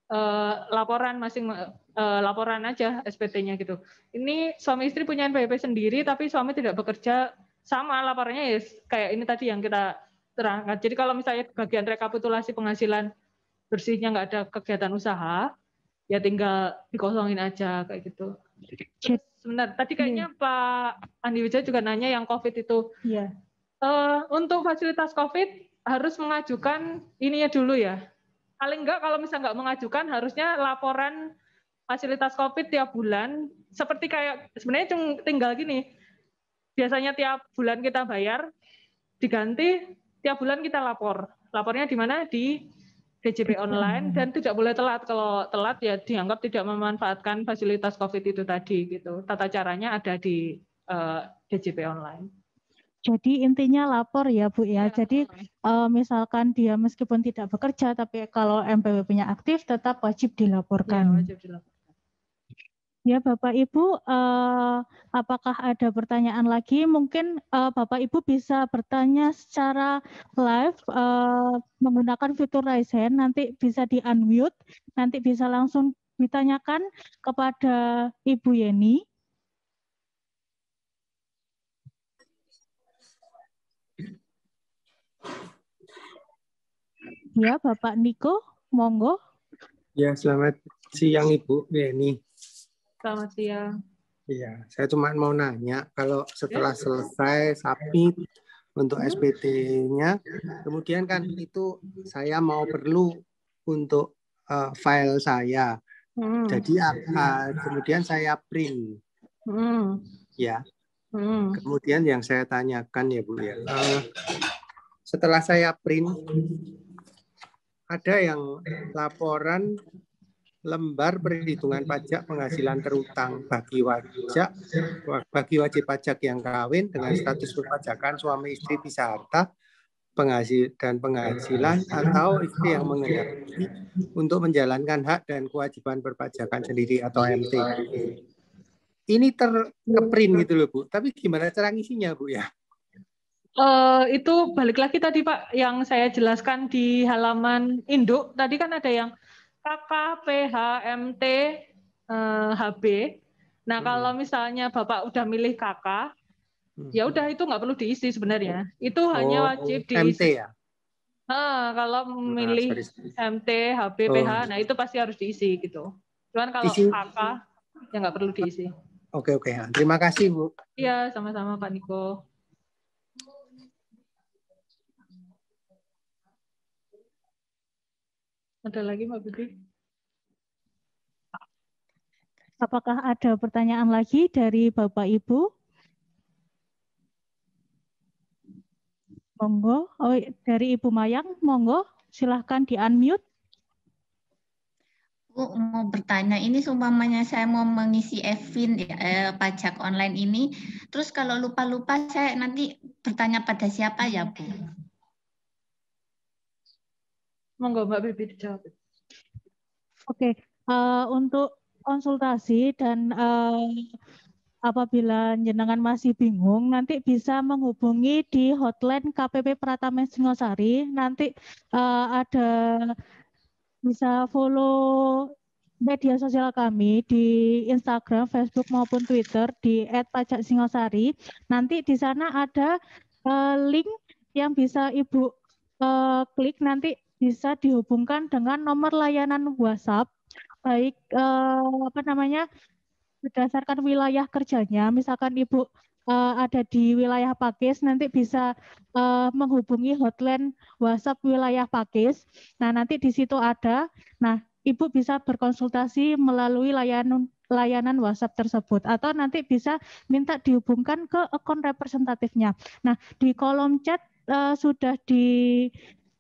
E: uh, laporan masing uh, laporan aja SPT-nya gitu ini suami istri punya NPWP sendiri tapi suami tidak bekerja sama laporannya ya kayak ini tadi yang kita terangkat. Jadi kalau misalnya bagian rekapitulasi penghasilan bersihnya nggak ada kegiatan usaha, ya tinggal dikosongin aja kayak gitu. Sebenarnya tadi kayaknya hmm. Pak Andi Wijaya juga nanya yang COVID itu. Iya. Uh, untuk fasilitas COVID harus mengajukan ininya dulu ya. Paling enggak kalau misalnya nggak mengajukan harusnya laporan fasilitas COVID tiap bulan. Seperti kayak sebenarnya cuma tinggal gini. Biasanya tiap bulan kita bayar diganti tiap bulan kita lapor. Lapornya di mana? Di DJP online dan tidak boleh telat. Kalau telat ya dianggap tidak memanfaatkan fasilitas COVID itu tadi gitu. Tata caranya ada di uh, eh, DJP online.
C: Jadi intinya lapor ya Bu ya. ya Jadi uh, misalkan dia meskipun tidak bekerja tapi kalau MPWP-nya aktif tetap wajib dilaporkan. Ya, wajib dilaporkan. Ya, Bapak Ibu, eh, apakah ada pertanyaan lagi? Mungkin eh, Bapak Ibu bisa bertanya secara live eh, menggunakan fitur raise hand, nanti bisa di-unmute, nanti bisa langsung ditanyakan kepada Ibu Yeni. Ya, Bapak Niko, monggo.
F: Ya, selamat siang Ibu Yeni.
D: Selamat siang.
F: Iya, saya cuma mau nanya kalau setelah ya. selesai sapi untuk hmm. SPT-nya, kemudian kan hmm. itu saya mau perlu untuk uh, file saya.
D: Hmm. Jadi uh,
F: kemudian saya print. Hmm. Ya. Hmm. Kemudian yang saya tanyakan ya Bu ya. Uh, setelah saya print ada yang laporan lembar perhitungan pajak penghasilan terutang bagi wajib bagi wajib pajak yang kawin dengan status perpajakan suami istri bisa harta penghasil dan penghasilan atau istri yang mengendaki untuk menjalankan hak dan kewajiban perpajakan sendiri atau MT. Ini terkeprint gitu loh Bu. Tapi gimana cara ngisinya Bu ya?
D: Uh, itu balik
E: lagi tadi Pak yang saya jelaskan di halaman induk tadi kan ada yang KKPHMT eh, HB. Nah hmm. kalau misalnya bapak udah milih KK, hmm. ya udah itu nggak perlu diisi sebenarnya. Itu oh, hanya wajib diisi. MT ya? Nah, kalau milih nah, MT, HB, oh. PH, nah itu pasti harus diisi gitu. Cuman kalau Isi. KK ya nggak perlu diisi.
F: Oke oke, terima kasih Bu.
E: Iya sama-sama Pak Niko.
D: Ada lagi Mbak Budi?
C: Apakah ada pertanyaan lagi dari Bapak Ibu? Monggo, oh, iya, dari Ibu Mayang, monggo silahkan di unmute. Bu mau bertanya, ini seumpamanya saya mau mengisi EVIN ya, eh, pajak online ini, terus kalau lupa-lupa saya nanti bertanya pada siapa ya Bu?
D: Monggo Mbak Bibi dijawab. Oke,
C: okay. uh, eh, untuk konsultasi dan uh, apabila jenengan masih bingung nanti bisa menghubungi di hotline KPP Pratama Singosari. Nanti uh, ada bisa follow media sosial kami di Instagram, Facebook maupun Twitter di @pajaksingosari. Nanti di sana ada uh, link yang bisa Ibu uh, klik nanti bisa dihubungkan dengan nomor layanan WhatsApp baik eh, apa namanya berdasarkan wilayah kerjanya misalkan Ibu eh, ada di wilayah Pakis nanti bisa eh, menghubungi hotline WhatsApp wilayah Pakis. Nah, nanti di situ ada. Nah, Ibu bisa berkonsultasi melalui layanan layanan WhatsApp tersebut atau nanti bisa minta dihubungkan ke akun representatifnya. Nah, di kolom chat uh, sudah di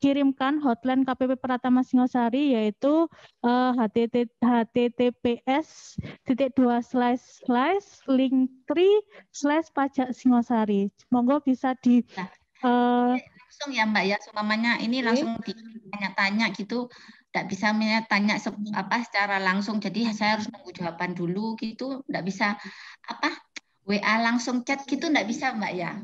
C: kirimkan hotline KPP Pratama Singosari yaitu uh, eh, https titik dua slash slash link three slash pajak Singosari. Monggo bisa di uh, langsung ya Mbak ya, semamanya ini langsung okay. ditanya-tanya gitu tidak bisa tanya apa secara langsung jadi saya harus nunggu jawaban dulu gitu tidak bisa apa WA langsung chat gitu tidak bisa mbak ya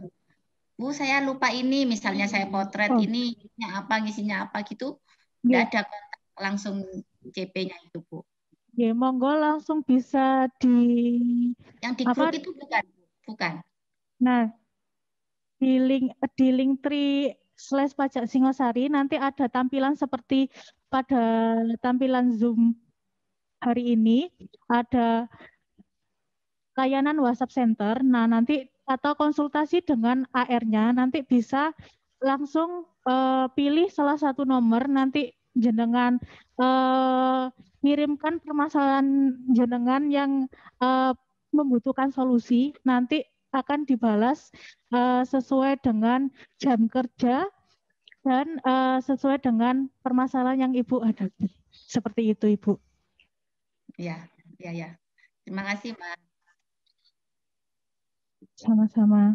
C: Bu saya lupa ini misalnya saya potret oh. ini
B: isinya apa isinya apa gitu tidak iya. ada kontak langsung CP-nya itu Bu.
C: Ya monggo langsung bisa di yang di grup itu bukan bukan. Nah di link di link tri slash pajak Singosari nanti ada tampilan seperti pada tampilan Zoom hari ini ada layanan WhatsApp Center. Nah, nanti atau konsultasi dengan AR-nya nanti bisa langsung uh, pilih salah satu nomor nanti jenengan uh, ngirimkan permasalahan jenengan yang uh, membutuhkan solusi nanti akan dibalas uh, sesuai dengan jam kerja dan uh, sesuai dengan permasalahan yang ibu hadapi seperti itu ibu.
B: Ya, ya, ya. Terima kasih, Mbak.
C: Sama-sama.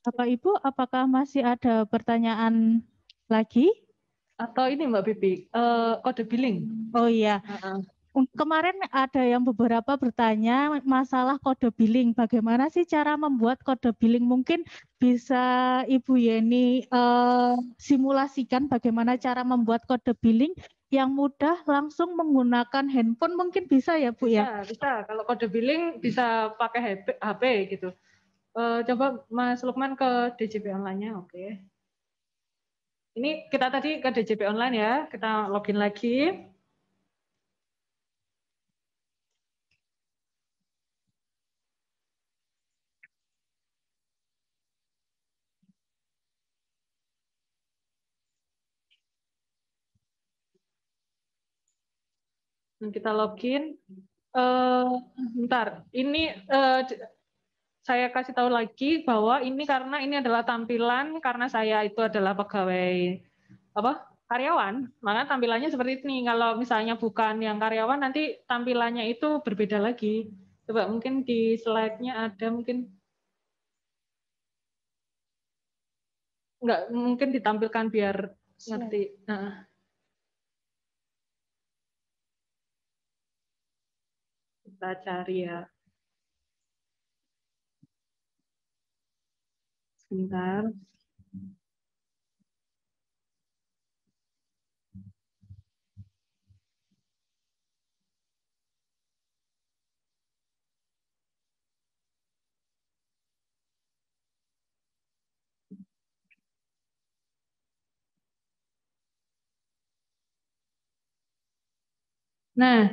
C: Bapak Ibu, apakah masih ada pertanyaan lagi? Atau ini Mbak Bibi, uh, kode billing. Oh iya. Uh -uh. Kemarin ada yang beberapa bertanya masalah kode billing. Bagaimana sih cara membuat kode billing? Mungkin bisa Ibu Yeni uh, simulasikan bagaimana cara membuat kode billing yang mudah langsung menggunakan handphone mungkin bisa ya Bu ya? bisa, ya? Bisa,
E: kalau kode billing bisa pakai HP, HP gitu. Uh, coba Mas Lukman ke DJP online-nya, oke. Okay. Ini kita tadi ke DJP online ya, kita login lagi.
D: Kita login. Uh, bentar, ini uh,
E: saya kasih tahu lagi bahwa ini karena ini adalah tampilan karena saya itu adalah pegawai apa karyawan, maka tampilannya seperti ini. Kalau misalnya bukan yang karyawan, nanti tampilannya itu berbeda lagi. Coba mungkin di slide-nya ada mungkin nggak mungkin ditampilkan
D: biar ngerti. Nah. ya Sebentar. Nah,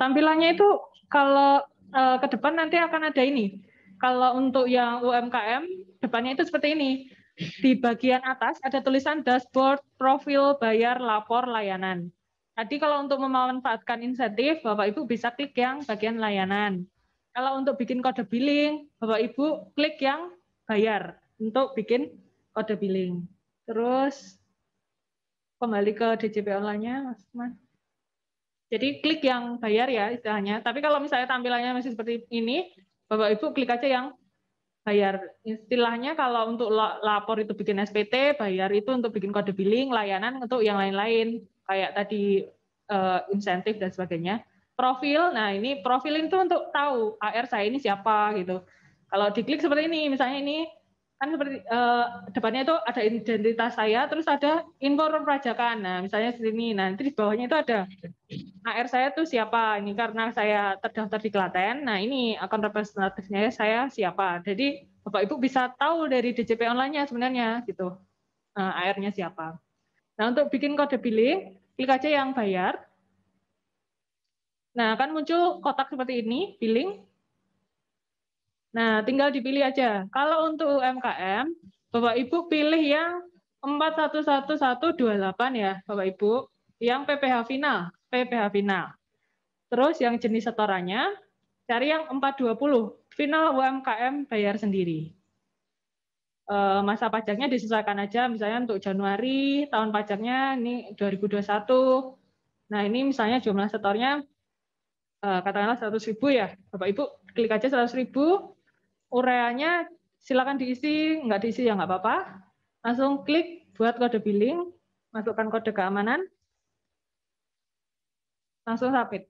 E: Tampilannya itu kalau uh, ke depan nanti akan ada ini. Kalau untuk yang UMKM, depannya itu seperti ini. Di bagian atas ada tulisan dashboard, profil, bayar, lapor, layanan. Tadi kalau untuk memanfaatkan insentif, Bapak-Ibu bisa klik yang bagian layanan. Kalau untuk bikin kode billing, Bapak-Ibu klik yang bayar untuk bikin kode billing. Terus kembali ke DJP online-nya, Mas. Mas. Jadi klik yang bayar ya istilahnya. Tapi kalau misalnya tampilannya masih seperti ini, Bapak Ibu klik aja yang bayar. Istilahnya kalau untuk lapor itu bikin SPT, bayar itu untuk bikin kode billing, layanan untuk yang lain-lain kayak tadi uh, insentif dan sebagainya. Profil, nah ini profil itu untuk tahu AR saya ini siapa gitu. Kalau diklik seperti ini, misalnya ini kan seperti uh, depannya itu ada identitas saya, terus ada info perpajakan. Nah, misalnya sini, nah, nanti di bawahnya itu ada AR saya tuh siapa. Ini karena saya terdaftar di Klaten. Nah, ini akun representatifnya saya siapa. Jadi Bapak Ibu bisa tahu dari DJP online-nya sebenarnya gitu. Uh, eh, AR-nya siapa. Nah, untuk bikin kode billing, klik aja yang bayar. Nah, akan muncul kotak seperti ini, billing. Nah, tinggal dipilih aja. Kalau untuk UMKM, Bapak Ibu pilih yang 411128 ya, Bapak Ibu, yang PPH final, PPH final. Terus yang jenis setorannya, cari yang 420, final UMKM bayar sendiri. E, masa pajaknya disesuaikan aja, misalnya untuk Januari, tahun pajaknya ini 2021. Nah, ini misalnya jumlah setornya, e, katakanlah 100 ribu ya, Bapak Ibu, klik aja 100 ribu, ureanya silakan diisi, nggak diisi ya nggak apa-apa. Langsung klik buat kode billing, masukkan kode keamanan, langsung submit.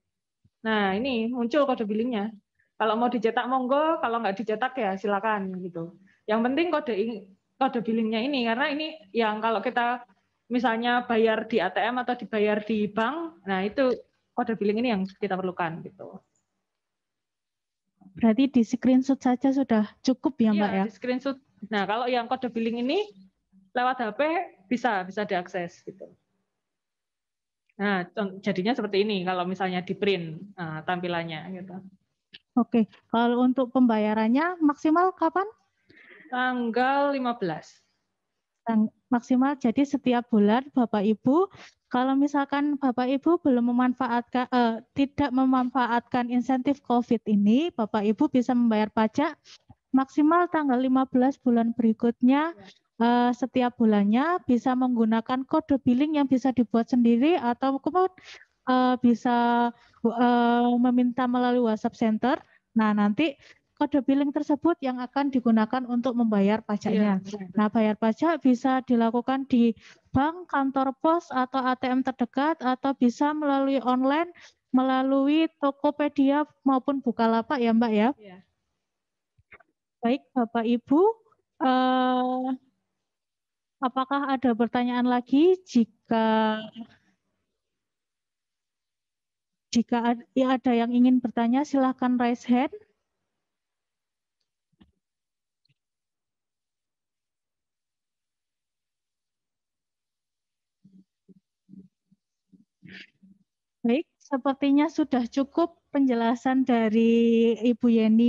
E: Nah, ini muncul kode billingnya. Kalau mau dicetak monggo, kalau nggak dicetak ya silakan gitu. Yang penting kode kode billingnya ini karena ini yang kalau kita misalnya bayar di ATM atau dibayar di bank, nah itu kode billing ini yang kita perlukan gitu.
C: Berarti di screenshot saja sudah cukup ya, Mbak iya, ya? Di
E: screenshot. Nah, kalau yang kode billing ini lewat HP bisa bisa
C: diakses gitu.
E: Nah, jadinya seperti ini kalau misalnya di print nah, tampilannya gitu.
C: Oke, kalau untuk pembayarannya maksimal kapan?
E: Tanggal 15
C: maksimal. Jadi setiap bulan Bapak Ibu, kalau misalkan Bapak Ibu belum memanfaatkan eh, tidak memanfaatkan insentif Covid ini, Bapak Ibu bisa membayar pajak maksimal tanggal 15 bulan berikutnya eh, setiap bulannya bisa menggunakan kode billing yang bisa dibuat sendiri atau kemudian eh, bisa eh, meminta melalui WhatsApp Center. Nah, nanti kode billing tersebut yang akan digunakan untuk membayar pajaknya. Ya. Nah, bayar pajak bisa dilakukan di bank, kantor pos, atau ATM terdekat, atau bisa melalui online, melalui Tokopedia maupun Bukalapak ya Mbak ya. ya. Baik Bapak Ibu, eh, apakah ada pertanyaan lagi? Jika jika ya, ada yang ingin bertanya silahkan raise hand. Baik, sepertinya sudah cukup penjelasan dari Ibu Yeni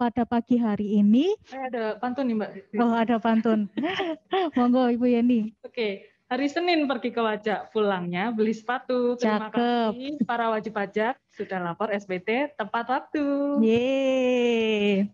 C: pada pagi hari ini.
E: Eh, ada pantun nih Mbak. Oh,
C: ada pantun. <laughs> Monggo Ibu Yeni.
E: Oke, hari Senin pergi ke wajah, pulangnya beli sepatu. Terima Cakep. kasih para wajib pajak
C: sudah lapor SPT tepat waktu. Yeay.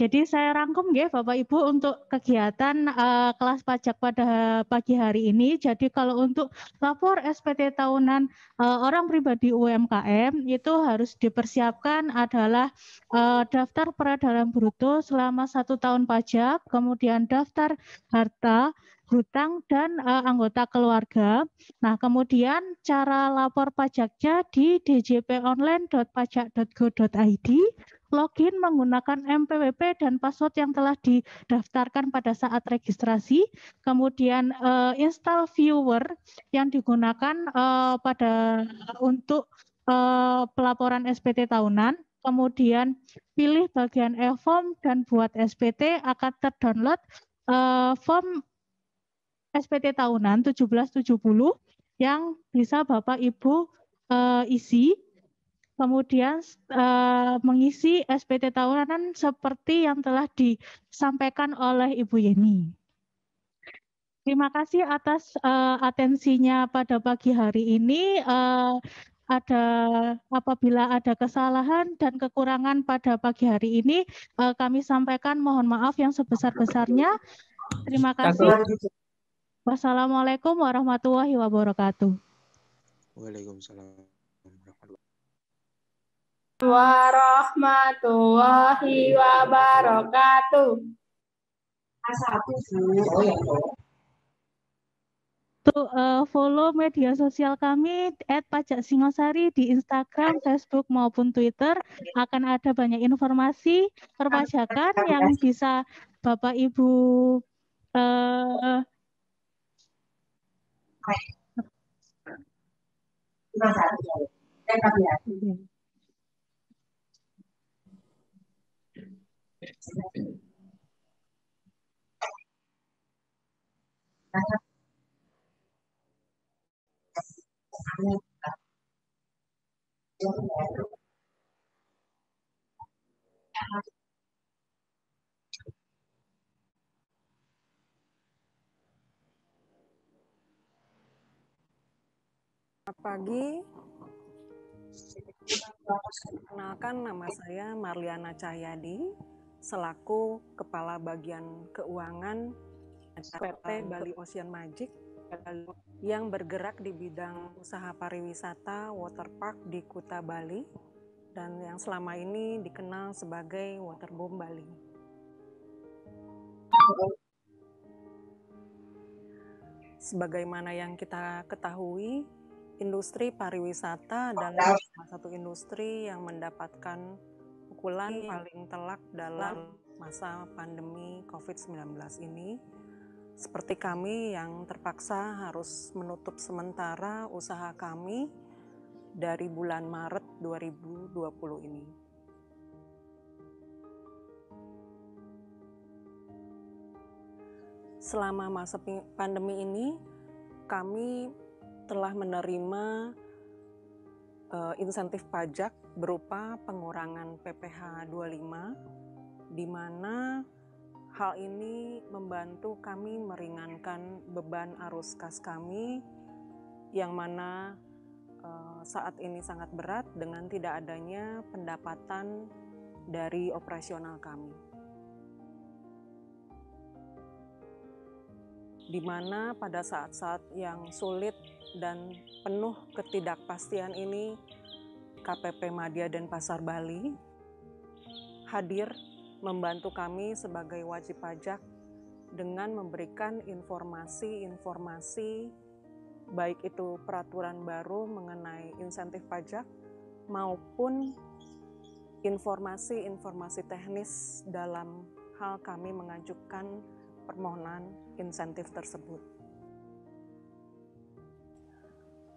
C: Jadi saya rangkum ya Bapak Ibu untuk kegiatan uh, kelas pajak pada pagi hari ini. Jadi kalau untuk lapor SPT tahunan uh, orang pribadi UMKM itu harus dipersiapkan adalah uh, daftar peredaran bruto selama satu tahun pajak, kemudian daftar harta hutang dan uh, anggota keluarga. Nah, kemudian cara lapor pajaknya di djponline.pajak.go.id login menggunakan MPWP dan password yang telah didaftarkan pada saat registrasi, kemudian uh, install viewer yang digunakan uh, pada untuk uh, pelaporan SPT tahunan, kemudian pilih bagian e-form dan buat SPT akan terdownload uh, form SPT tahunan 1770 yang bisa Bapak Ibu uh, isi kemudian eh, mengisi SPT tahunan seperti yang telah disampaikan oleh Ibu Yeni. Terima kasih atas uh, atensinya pada pagi hari ini. Uh, ada apabila ada kesalahan dan kekurangan pada pagi hari ini uh, kami sampaikan mohon maaf yang sebesar-besarnya. Terima kasih. Wassalamualaikum warahmatullahi wabarakatuh.
F: Waalaikumsalam
C: warahmatullahi wabarakatuh. Satu
D: oh, ya.
C: Untuk uh, follow media sosial kami at Pajak Singosari di Instagram, Facebook maupun Twitter akan ada banyak informasi perpajakan yang bisa Bapak Ibu uh,
D: Terima kasih.
A: pagi. Perkenalkan nama saya Marliana Cahyadi selaku Kepala Bagian Keuangan PT Bali Ocean Magic yang bergerak di bidang usaha pariwisata waterpark di Kuta Bali dan yang selama ini dikenal sebagai Waterboom Bali. Sebagaimana yang kita ketahui, industri pariwisata adalah salah satu industri yang mendapatkan pukulan paling telak dalam masa pandemi COVID-19 ini. Seperti kami yang terpaksa harus menutup sementara usaha kami dari bulan Maret 2020 ini. Selama masa pandemi ini, kami telah menerima uh, insentif pajak berupa pengurangan PPh 25 di mana hal ini membantu kami meringankan beban arus kas kami yang mana eh, saat ini sangat berat dengan tidak adanya pendapatan dari operasional kami. Di mana pada saat-saat yang sulit dan penuh ketidakpastian ini KPP Madia dan Pasar Bali hadir membantu kami sebagai wajib pajak dengan memberikan informasi-informasi baik itu peraturan baru mengenai insentif pajak maupun informasi-informasi teknis dalam hal kami mengajukan permohonan insentif tersebut.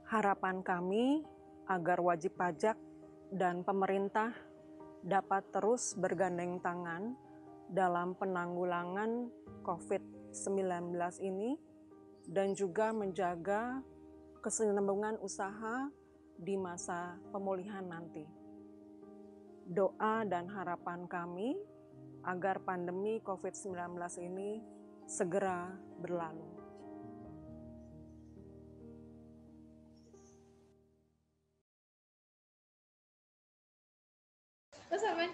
A: Harapan kami agar wajib pajak dan pemerintah dapat terus bergandeng tangan dalam penanggulangan COVID-19 ini dan juga menjaga kesinambungan usaha di masa pemulihan nanti. Doa dan harapan kami agar pandemi COVID-19 ini segera berlalu.
D: because I went